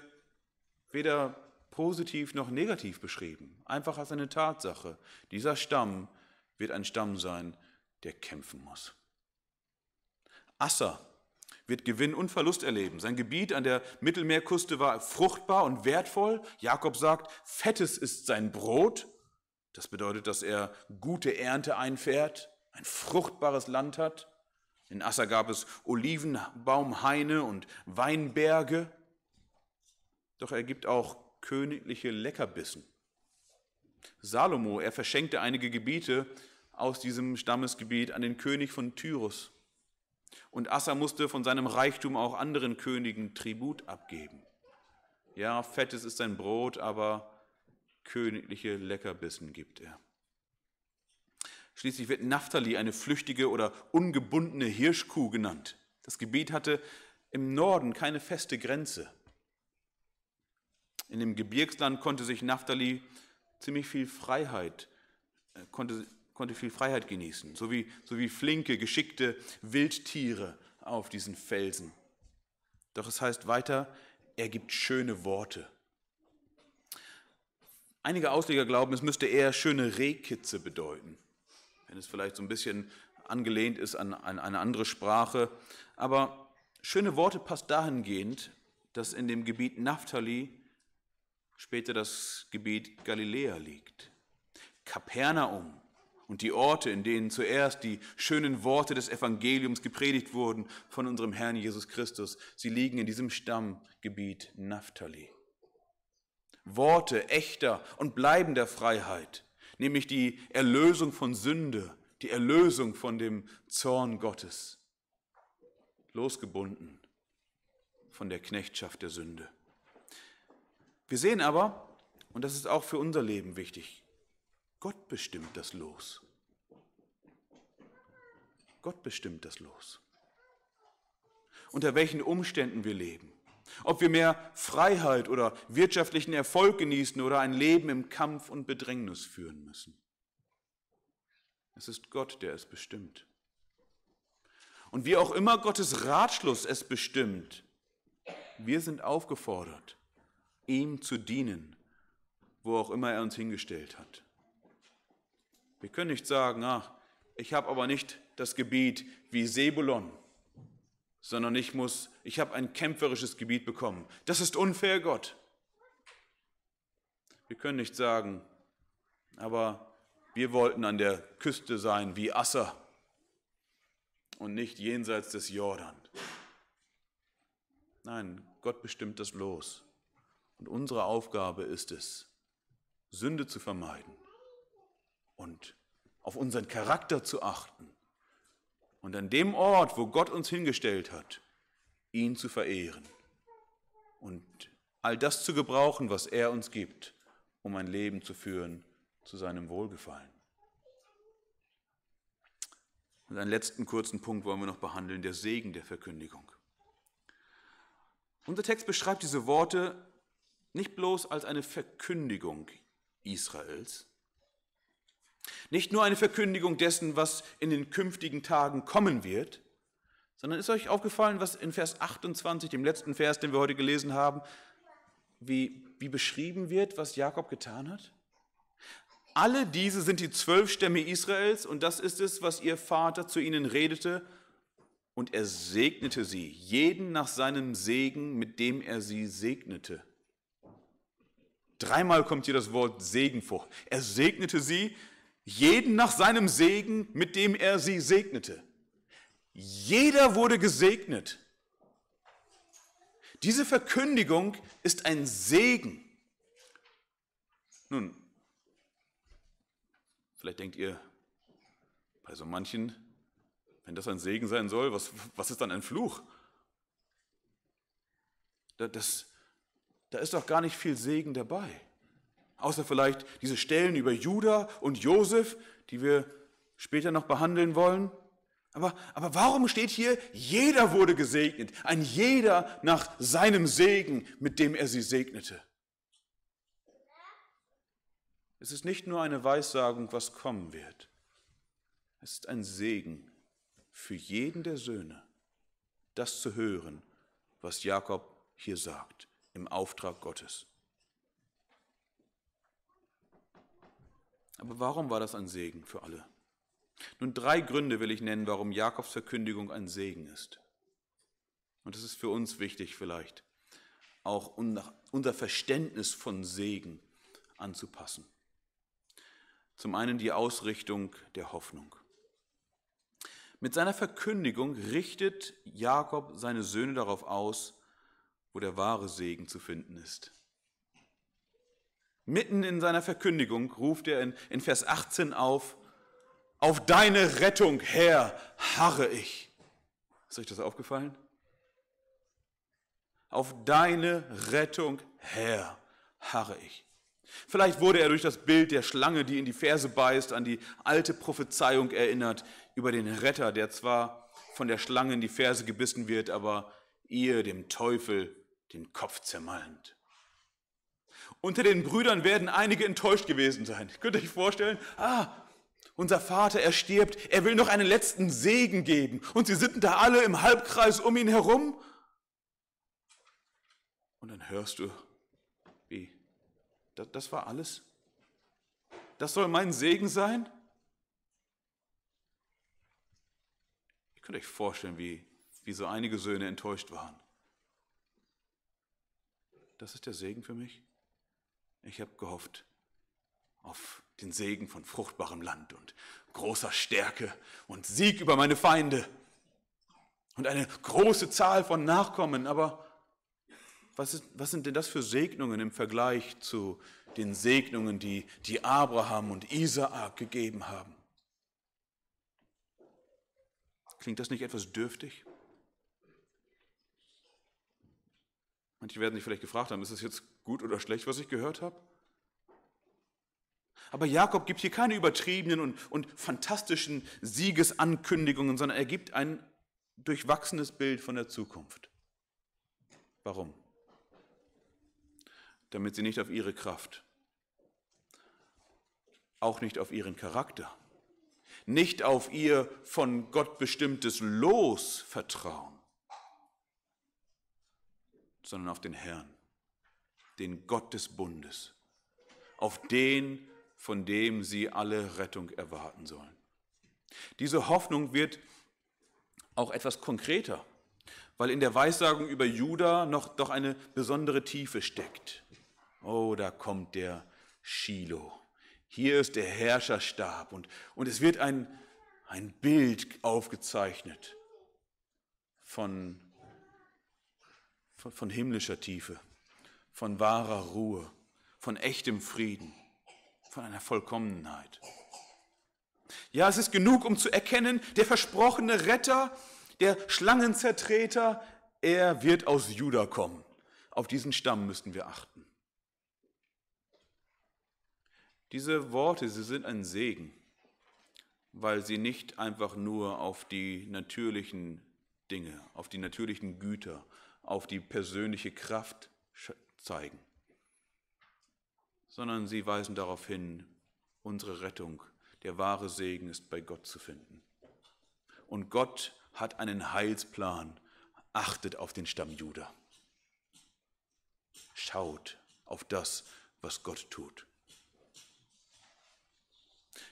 weder positiv noch negativ beschrieben, einfach als eine Tatsache. Dieser Stamm wird ein Stamm sein, der kämpfen muss. Asser wird Gewinn und Verlust erleben. Sein Gebiet an der Mittelmeerküste war fruchtbar und wertvoll. Jakob sagt, fettes ist sein Brot. Das bedeutet, dass er gute Ernte einfährt, ein fruchtbares Land hat. In Assa gab es Olivenbaumhaine und Weinberge. Doch er gibt auch königliche Leckerbissen. Salomo, er verschenkte einige Gebiete aus diesem Stammesgebiet an den König von Tyrus. Und Assa musste von seinem Reichtum auch anderen Königen Tribut abgeben. Ja, fettes ist sein Brot, aber königliche Leckerbissen gibt er. Schließlich wird Naphtali eine flüchtige oder ungebundene Hirschkuh genannt. Das Gebiet hatte im Norden keine feste Grenze. In dem Gebirgsland konnte sich Naphtali ziemlich viel Freiheit, äh, konnte konnte viel Freiheit genießen, so wie, so wie flinke, geschickte Wildtiere auf diesen Felsen. Doch es heißt weiter, er gibt schöne Worte. Einige Ausleger glauben, es müsste eher schöne Rehkitze bedeuten, wenn es vielleicht so ein bisschen angelehnt ist an, an eine andere Sprache. Aber schöne Worte passt dahingehend, dass in dem Gebiet Naphtali später das Gebiet Galiläa liegt. Kapernaum und die Orte, in denen zuerst die schönen Worte des Evangeliums gepredigt wurden von unserem Herrn Jesus Christus, sie liegen in diesem Stammgebiet Naphtali. Worte echter und bleibender Freiheit, nämlich die Erlösung von Sünde, die Erlösung von dem Zorn Gottes, losgebunden von der Knechtschaft der Sünde. Wir sehen aber, und das ist auch für unser Leben wichtig, Gott bestimmt das Los. Gott bestimmt das Los. Unter welchen Umständen wir leben. Ob wir mehr Freiheit oder wirtschaftlichen Erfolg genießen oder ein Leben im Kampf und Bedrängnis führen müssen. Es ist Gott, der es bestimmt. Und wie auch immer Gottes Ratschluss es bestimmt, wir sind aufgefordert, ihm zu dienen, wo auch immer er uns hingestellt hat. Wir können nicht sagen, ach, ich habe aber nicht das Gebiet wie Sebulon, sondern ich muss, ich habe ein kämpferisches Gebiet bekommen. Das ist unfair, Gott. Wir können nicht sagen, aber wir wollten an der Küste sein wie Asser und nicht jenseits des Jordan. Nein, Gott bestimmt das Los. Und unsere Aufgabe ist es, Sünde zu vermeiden und auf unseren Charakter zu achten und an dem Ort, wo Gott uns hingestellt hat, ihn zu verehren und all das zu gebrauchen, was er uns gibt, um ein Leben zu führen zu seinem Wohlgefallen. Und einen letzten kurzen Punkt wollen wir noch behandeln, der Segen der Verkündigung. Unser Text beschreibt diese Worte nicht bloß als eine Verkündigung Israels, nicht nur eine Verkündigung dessen, was in den künftigen Tagen kommen wird, sondern ist euch aufgefallen, was in Vers 28, dem letzten Vers, den wir heute gelesen haben, wie, wie beschrieben wird, was Jakob getan hat? Alle diese sind die zwölf Stämme Israels und das ist es, was ihr Vater zu ihnen redete. Und er segnete sie, jeden nach seinem Segen, mit dem er sie segnete. Dreimal kommt hier das Wort Segen vor. Er segnete sie, jeden nach seinem Segen, mit dem er sie segnete. Jeder wurde gesegnet. Diese Verkündigung ist ein Segen. Nun, vielleicht denkt ihr, bei so manchen, wenn das ein Segen sein soll, was, was ist dann ein Fluch? Da, das, da ist doch gar nicht viel Segen dabei außer vielleicht diese Stellen über Judah und Josef, die wir später noch behandeln wollen. Aber, aber warum steht hier, jeder wurde gesegnet, ein jeder nach seinem Segen, mit dem er sie segnete? Es ist nicht nur eine Weissagung, was kommen wird. Es ist ein Segen für jeden der Söhne, das zu hören, was Jakob hier sagt, im Auftrag Gottes. Aber warum war das ein Segen für alle? Nun, drei Gründe will ich nennen, warum Jakobs Verkündigung ein Segen ist. Und es ist für uns wichtig vielleicht, auch unser Verständnis von Segen anzupassen. Zum einen die Ausrichtung der Hoffnung. Mit seiner Verkündigung richtet Jakob seine Söhne darauf aus, wo der wahre Segen zu finden ist. Mitten in seiner Verkündigung ruft er in, in Vers 18 auf, auf deine Rettung, Herr, harre ich. Ist euch das aufgefallen? Auf deine Rettung, Herr, harre ich. Vielleicht wurde er durch das Bild der Schlange, die in die Ferse beißt, an die alte Prophezeiung erinnert über den Retter, der zwar von der Schlange in die Ferse gebissen wird, aber ihr, dem Teufel, den Kopf zermalmt. Unter den Brüdern werden einige enttäuscht gewesen sein. Könnt ihr euch vorstellen? Ah, unser Vater, er stirbt, er will noch einen letzten Segen geben. Und sie sitzen da alle im Halbkreis um ihn herum. Und dann hörst du, wie, das, das war alles? Das soll mein Segen sein? Ihr könnt euch vorstellen, wie, wie so einige Söhne enttäuscht waren. Das ist der Segen für mich? Ich habe gehofft auf den Segen von fruchtbarem Land und großer Stärke und Sieg über meine Feinde und eine große Zahl von Nachkommen. Aber was, ist, was sind denn das für Segnungen im Vergleich zu den Segnungen, die, die Abraham und Isaak gegeben haben? Klingt das nicht etwas dürftig? Manche werden sich vielleicht gefragt haben, ist es jetzt gut oder schlecht, was ich gehört habe? Aber Jakob gibt hier keine übertriebenen und, und fantastischen Siegesankündigungen, sondern er gibt ein durchwachsenes Bild von der Zukunft. Warum? Damit sie nicht auf ihre Kraft, auch nicht auf ihren Charakter, nicht auf ihr von Gott bestimmtes Los vertrauen sondern auf den Herrn, den Gott des Bundes, auf den, von dem sie alle Rettung erwarten sollen. Diese Hoffnung wird auch etwas konkreter, weil in der Weissagung über Juda noch doch eine besondere Tiefe steckt. Oh, da kommt der Shiloh. Hier ist der Herrscherstab und, und es wird ein, ein Bild aufgezeichnet von von, von himmlischer Tiefe, von wahrer Ruhe, von echtem Frieden, von einer Vollkommenheit. Ja, es ist genug, um zu erkennen, der versprochene Retter, der Schlangenzertreter, er wird aus Juda kommen. Auf diesen Stamm müssten wir achten. Diese Worte, sie sind ein Segen, weil sie nicht einfach nur auf die natürlichen Dinge, auf die natürlichen Güter, auf die persönliche Kraft zeigen, sondern sie weisen darauf hin, unsere Rettung, der wahre Segen ist bei Gott zu finden. Und Gott hat einen Heilsplan. Achtet auf den Stamm Juda. Schaut auf das, was Gott tut.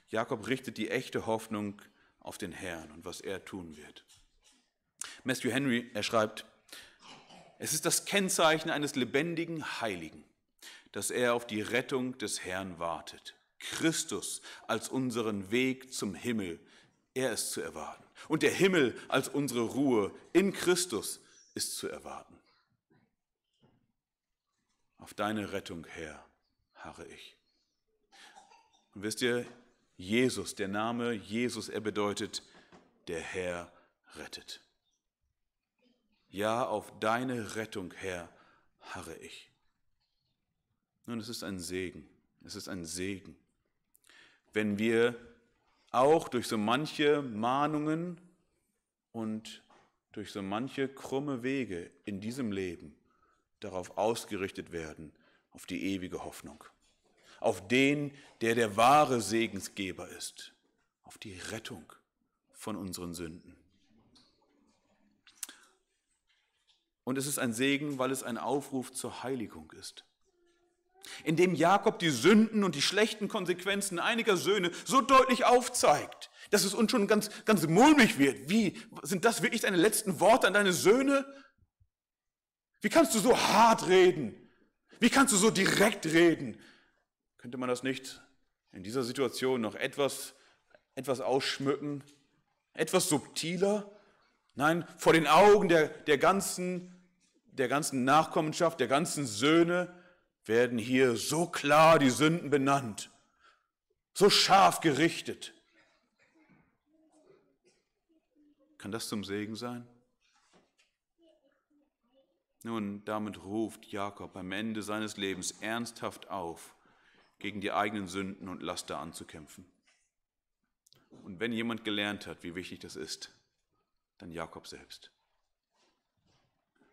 Jakob richtet die echte Hoffnung auf den Herrn und was er tun wird. Matthew Henry, er schreibt, es ist das Kennzeichen eines lebendigen Heiligen, dass er auf die Rettung des Herrn wartet. Christus als unseren Weg zum Himmel, er ist zu erwarten. Und der Himmel als unsere Ruhe in Christus ist zu erwarten. Auf deine Rettung, Herr, harre ich. Und wisst ihr, Jesus, der Name Jesus, er bedeutet, der Herr rettet. Ja, auf deine Rettung, Herr, harre ich. Nun, es ist ein Segen. Es ist ein Segen, wenn wir auch durch so manche Mahnungen und durch so manche krumme Wege in diesem Leben darauf ausgerichtet werden, auf die ewige Hoffnung, auf den, der der wahre Segensgeber ist, auf die Rettung von unseren Sünden. Und es ist ein Segen, weil es ein Aufruf zur Heiligung ist. Indem Jakob die Sünden und die schlechten Konsequenzen einiger Söhne so deutlich aufzeigt, dass es uns schon ganz, ganz mulmig wird. Wie sind das wirklich deine letzten Worte an deine Söhne? Wie kannst du so hart reden? Wie kannst du so direkt reden? Könnte man das nicht in dieser Situation noch etwas, etwas ausschmücken? Etwas subtiler? Nein, vor den Augen der, der, ganzen, der ganzen Nachkommenschaft, der ganzen Söhne werden hier so klar die Sünden benannt, so scharf gerichtet. Kann das zum Segen sein? Nun, damit ruft Jakob am Ende seines Lebens ernsthaft auf, gegen die eigenen Sünden und Laster anzukämpfen. Und wenn jemand gelernt hat, wie wichtig das ist, dann Jakob selbst.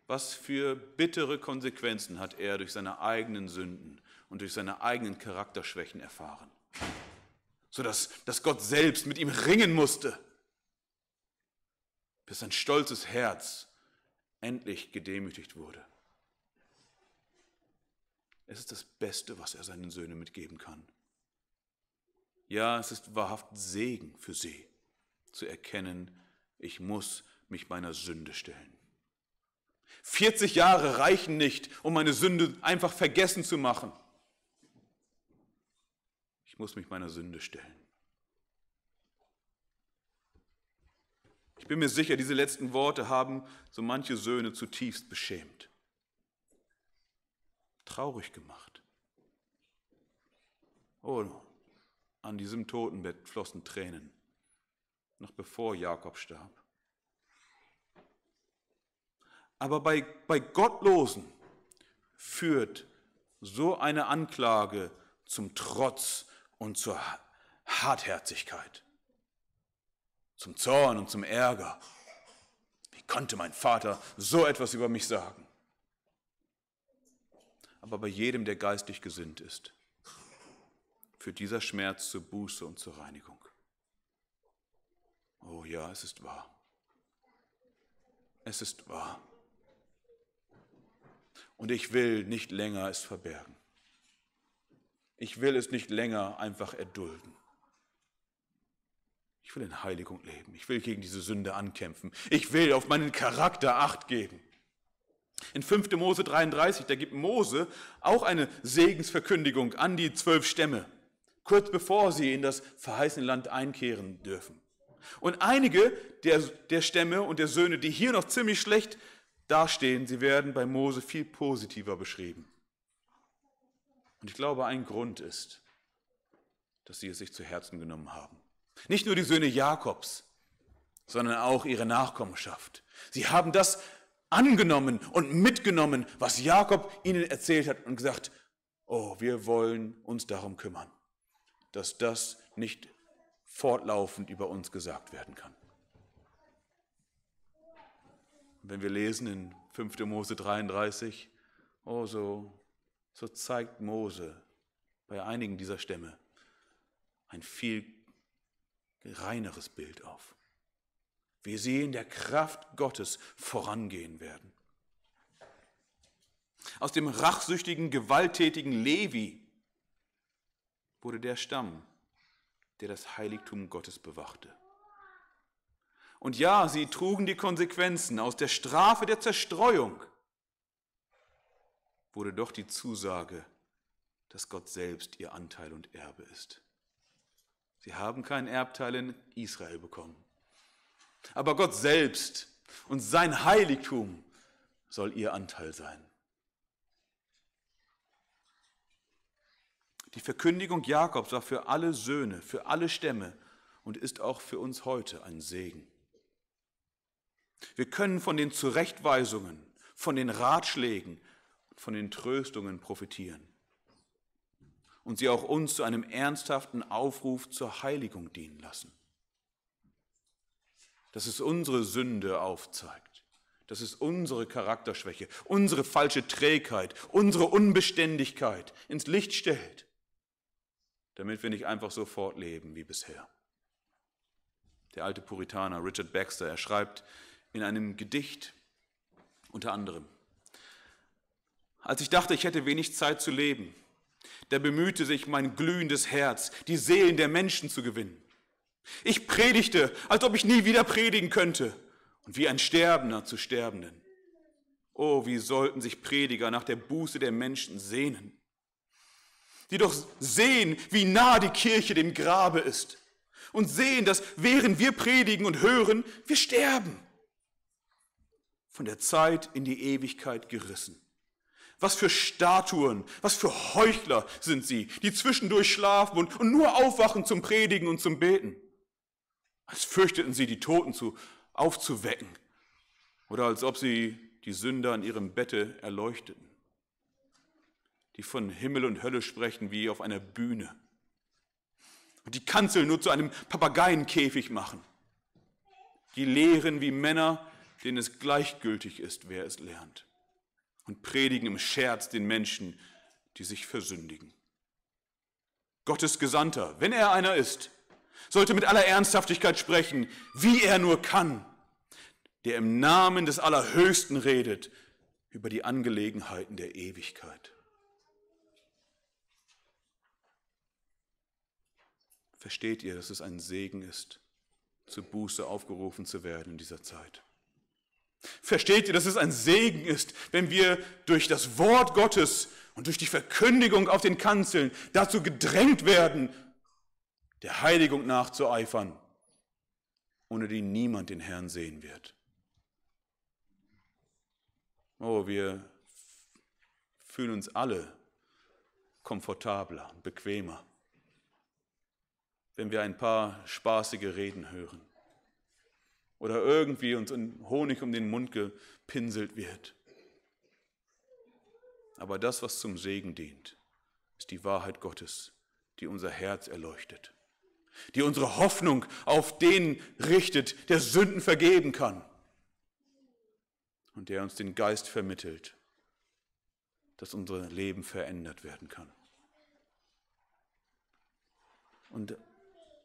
Was für bittere Konsequenzen hat er durch seine eigenen Sünden und durch seine eigenen Charakterschwächen erfahren, sodass dass Gott selbst mit ihm ringen musste, bis sein stolzes Herz endlich gedemütigt wurde. Es ist das Beste, was er seinen Söhnen mitgeben kann. Ja, es ist wahrhaft Segen für sie, zu erkennen, dass ich muss mich meiner Sünde stellen. 40 Jahre reichen nicht, um meine Sünde einfach vergessen zu machen. Ich muss mich meiner Sünde stellen. Ich bin mir sicher, diese letzten Worte haben so manche Söhne zutiefst beschämt, traurig gemacht. Oh, an diesem Totenbett flossen Tränen noch bevor Jakob starb. Aber bei, bei Gottlosen führt so eine Anklage zum Trotz und zur Hartherzigkeit, zum Zorn und zum Ärger. Wie konnte mein Vater so etwas über mich sagen? Aber bei jedem, der geistig gesinnt ist, führt dieser Schmerz zur Buße und zur Reinigung. Oh ja, es ist wahr. Es ist wahr. Und ich will nicht länger es verbergen. Ich will es nicht länger einfach erdulden. Ich will in Heiligung leben. Ich will gegen diese Sünde ankämpfen. Ich will auf meinen Charakter acht geben. In 5. Mose 33, da gibt Mose auch eine Segensverkündigung an die zwölf Stämme, kurz bevor sie in das verheißene Land einkehren dürfen. Und einige der, der Stämme und der Söhne, die hier noch ziemlich schlecht dastehen, sie werden bei Mose viel positiver beschrieben. Und ich glaube, ein Grund ist, dass sie es sich zu Herzen genommen haben. Nicht nur die Söhne Jakobs, sondern auch ihre Nachkommenschaft. Sie haben das angenommen und mitgenommen, was Jakob ihnen erzählt hat und gesagt, oh, wir wollen uns darum kümmern, dass das nicht fortlaufend über uns gesagt werden kann. Wenn wir lesen in 5. Mose 33, oh so, so zeigt Mose bei einigen dieser Stämme ein viel reineres Bild auf. Wir sehen der Kraft Gottes vorangehen werden. Aus dem rachsüchtigen, gewalttätigen Levi wurde der Stamm, der das Heiligtum Gottes bewachte. Und ja, sie trugen die Konsequenzen aus der Strafe der Zerstreuung wurde doch die Zusage, dass Gott selbst ihr Anteil und Erbe ist. Sie haben keinen Erbteil in Israel bekommen. Aber Gott selbst und sein Heiligtum soll ihr Anteil sein. Die Verkündigung Jakobs war für alle Söhne, für alle Stämme und ist auch für uns heute ein Segen. Wir können von den Zurechtweisungen, von den Ratschlägen, von den Tröstungen profitieren und sie auch uns zu einem ernsthaften Aufruf zur Heiligung dienen lassen. Dass es unsere Sünde aufzeigt, dass es unsere Charakterschwäche, unsere falsche Trägheit, unsere Unbeständigkeit ins Licht stellt damit wir nicht einfach so fortleben wie bisher. Der alte Puritaner Richard Baxter, er schreibt in einem Gedicht unter anderem, als ich dachte, ich hätte wenig Zeit zu leben, da bemühte sich mein glühendes Herz, die Seelen der Menschen zu gewinnen. Ich predigte, als ob ich nie wieder predigen könnte, und wie ein Sterbender zu Sterbenden. Oh, wie sollten sich Prediger nach der Buße der Menschen sehnen die doch sehen, wie nah die Kirche dem Grabe ist und sehen, dass während wir predigen und hören, wir sterben. Von der Zeit in die Ewigkeit gerissen. Was für Statuen, was für Heuchler sind sie, die zwischendurch schlafen und, und nur aufwachen zum Predigen und zum Beten. Als fürchteten sie, die Toten zu, aufzuwecken oder als ob sie die Sünder an ihrem Bette erleuchteten die von Himmel und Hölle sprechen wie auf einer Bühne und die Kanzel nur zu einem Papageienkäfig machen, die lehren wie Männer, denen es gleichgültig ist, wer es lernt, und predigen im Scherz den Menschen, die sich versündigen. Gottes Gesandter, wenn er einer ist, sollte mit aller Ernsthaftigkeit sprechen, wie er nur kann, der im Namen des Allerhöchsten redet über die Angelegenheiten der Ewigkeit. versteht ihr, dass es ein Segen ist, zur Buße aufgerufen zu werden in dieser Zeit? Versteht ihr, dass es ein Segen ist, wenn wir durch das Wort Gottes und durch die Verkündigung auf den Kanzeln dazu gedrängt werden, der Heiligung nachzueifern, ohne die niemand den Herrn sehen wird? Oh, wir fühlen uns alle komfortabler, bequemer wenn wir ein paar spaßige Reden hören oder irgendwie uns Honig um den Mund gepinselt wird. Aber das, was zum Segen dient, ist die Wahrheit Gottes, die unser Herz erleuchtet, die unsere Hoffnung auf den richtet, der Sünden vergeben kann und der uns den Geist vermittelt, dass unser Leben verändert werden kann. Und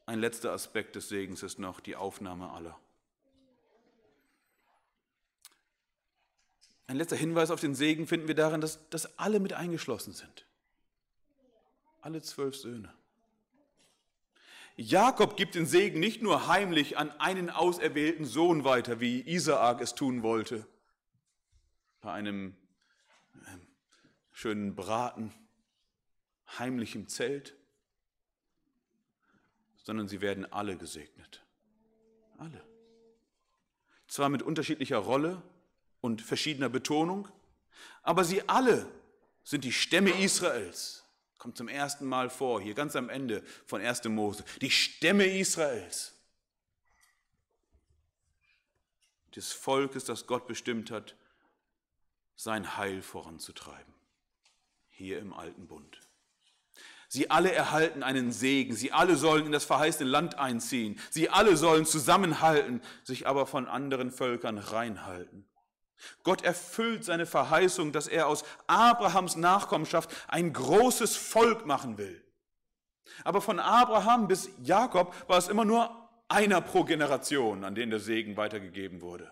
ein letzter Aspekt des Segens ist noch die Aufnahme aller. Ein letzter Hinweis auf den Segen finden wir darin, dass, dass alle mit eingeschlossen sind. Alle zwölf Söhne. Jakob gibt den Segen nicht nur heimlich an einen auserwählten Sohn weiter, wie Isaak es tun wollte, bei einem ähm, schönen Braten, heimlich im Zelt, sondern sie werden alle gesegnet. Alle. Zwar mit unterschiedlicher Rolle und verschiedener Betonung, aber sie alle sind die Stämme Israels. Kommt zum ersten Mal vor, hier ganz am Ende von 1. Mose. Die Stämme Israels. Des Volkes, das Gott bestimmt hat, sein Heil voranzutreiben. Hier im alten Bund. Sie alle erhalten einen Segen, sie alle sollen in das verheißene Land einziehen, sie alle sollen zusammenhalten, sich aber von anderen Völkern reinhalten. Gott erfüllt seine Verheißung, dass er aus Abrahams Nachkommenschaft ein großes Volk machen will. Aber von Abraham bis Jakob war es immer nur einer pro Generation, an den der Segen weitergegeben wurde.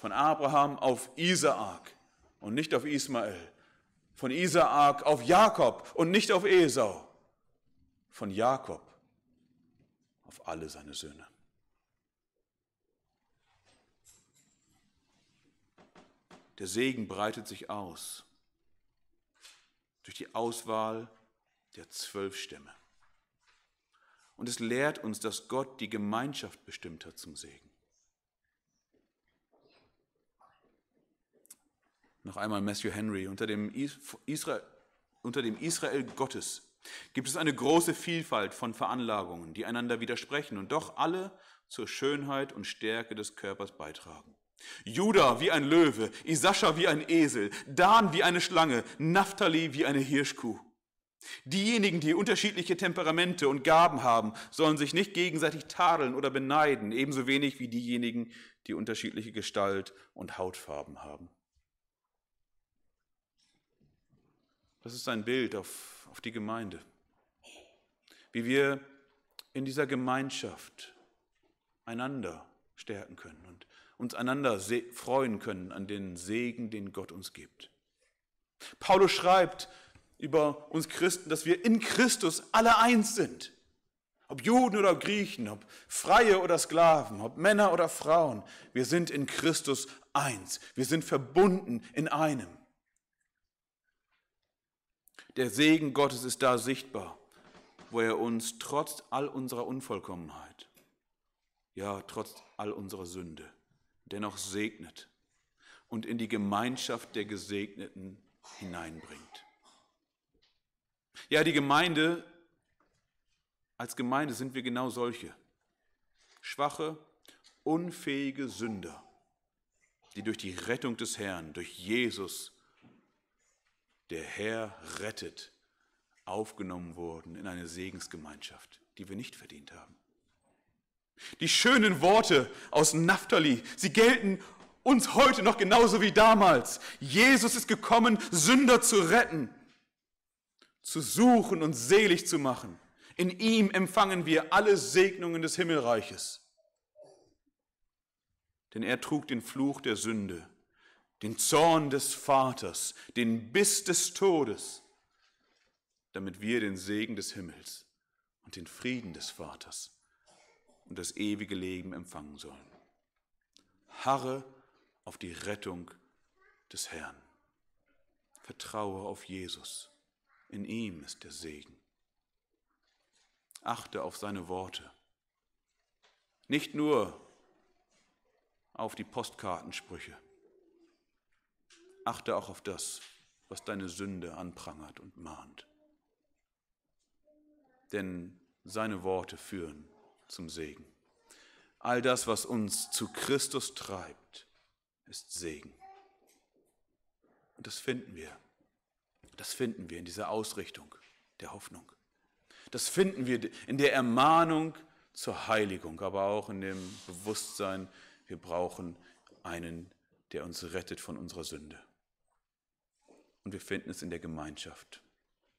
Von Abraham auf Isaak und nicht auf Ismael von Isaak auf Jakob und nicht auf Esau, von Jakob auf alle seine Söhne. Der Segen breitet sich aus durch die Auswahl der zwölf Stämme. Und es lehrt uns, dass Gott die Gemeinschaft bestimmt hat zum Segen. Noch einmal Matthew Henry. Unter dem, Israel, unter dem Israel Gottes gibt es eine große Vielfalt von Veranlagungen, die einander widersprechen und doch alle zur Schönheit und Stärke des Körpers beitragen. Judah wie ein Löwe, Isascha wie ein Esel, Dan wie eine Schlange, Naphtali wie eine Hirschkuh. Diejenigen, die unterschiedliche Temperamente und Gaben haben, sollen sich nicht gegenseitig tadeln oder beneiden, ebenso wenig wie diejenigen, die unterschiedliche Gestalt und Hautfarben haben. Das ist ein Bild auf, auf die Gemeinde. Wie wir in dieser Gemeinschaft einander stärken können und uns einander freuen können an den Segen, den Gott uns gibt. Paulus schreibt über uns Christen, dass wir in Christus alle eins sind. Ob Juden oder Griechen, ob Freie oder Sklaven, ob Männer oder Frauen, wir sind in Christus eins. Wir sind verbunden in einem. Der Segen Gottes ist da sichtbar, wo er uns trotz all unserer Unvollkommenheit, ja, trotz all unserer Sünde, dennoch segnet und in die Gemeinschaft der Gesegneten hineinbringt. Ja, die Gemeinde, als Gemeinde sind wir genau solche, schwache, unfähige Sünder, die durch die Rettung des Herrn, durch Jesus der Herr rettet, aufgenommen wurden in eine Segensgemeinschaft, die wir nicht verdient haben. Die schönen Worte aus Naphtali, sie gelten uns heute noch genauso wie damals. Jesus ist gekommen, Sünder zu retten, zu suchen und selig zu machen. In ihm empfangen wir alle Segnungen des Himmelreiches. Denn er trug den Fluch der Sünde den Zorn des Vaters, den Biss des Todes, damit wir den Segen des Himmels und den Frieden des Vaters und das ewige Leben empfangen sollen. Harre auf die Rettung des Herrn. Vertraue auf Jesus. In ihm ist der Segen. Achte auf seine Worte. Nicht nur auf die Postkartensprüche, achte auch auf das, was deine Sünde anprangert und mahnt. Denn seine Worte führen zum Segen. All das, was uns zu Christus treibt, ist Segen. Und das finden wir. Das finden wir in dieser Ausrichtung der Hoffnung. Das finden wir in der Ermahnung zur Heiligung, aber auch in dem Bewusstsein, wir brauchen einen, der uns rettet von unserer Sünde. Und wir finden es in der Gemeinschaft.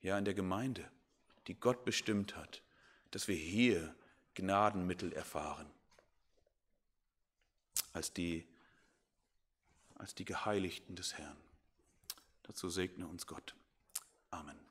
Ja, in der Gemeinde, die Gott bestimmt hat, dass wir hier Gnadenmittel erfahren. Als die, als die Geheiligten des Herrn. Dazu segne uns Gott. Amen.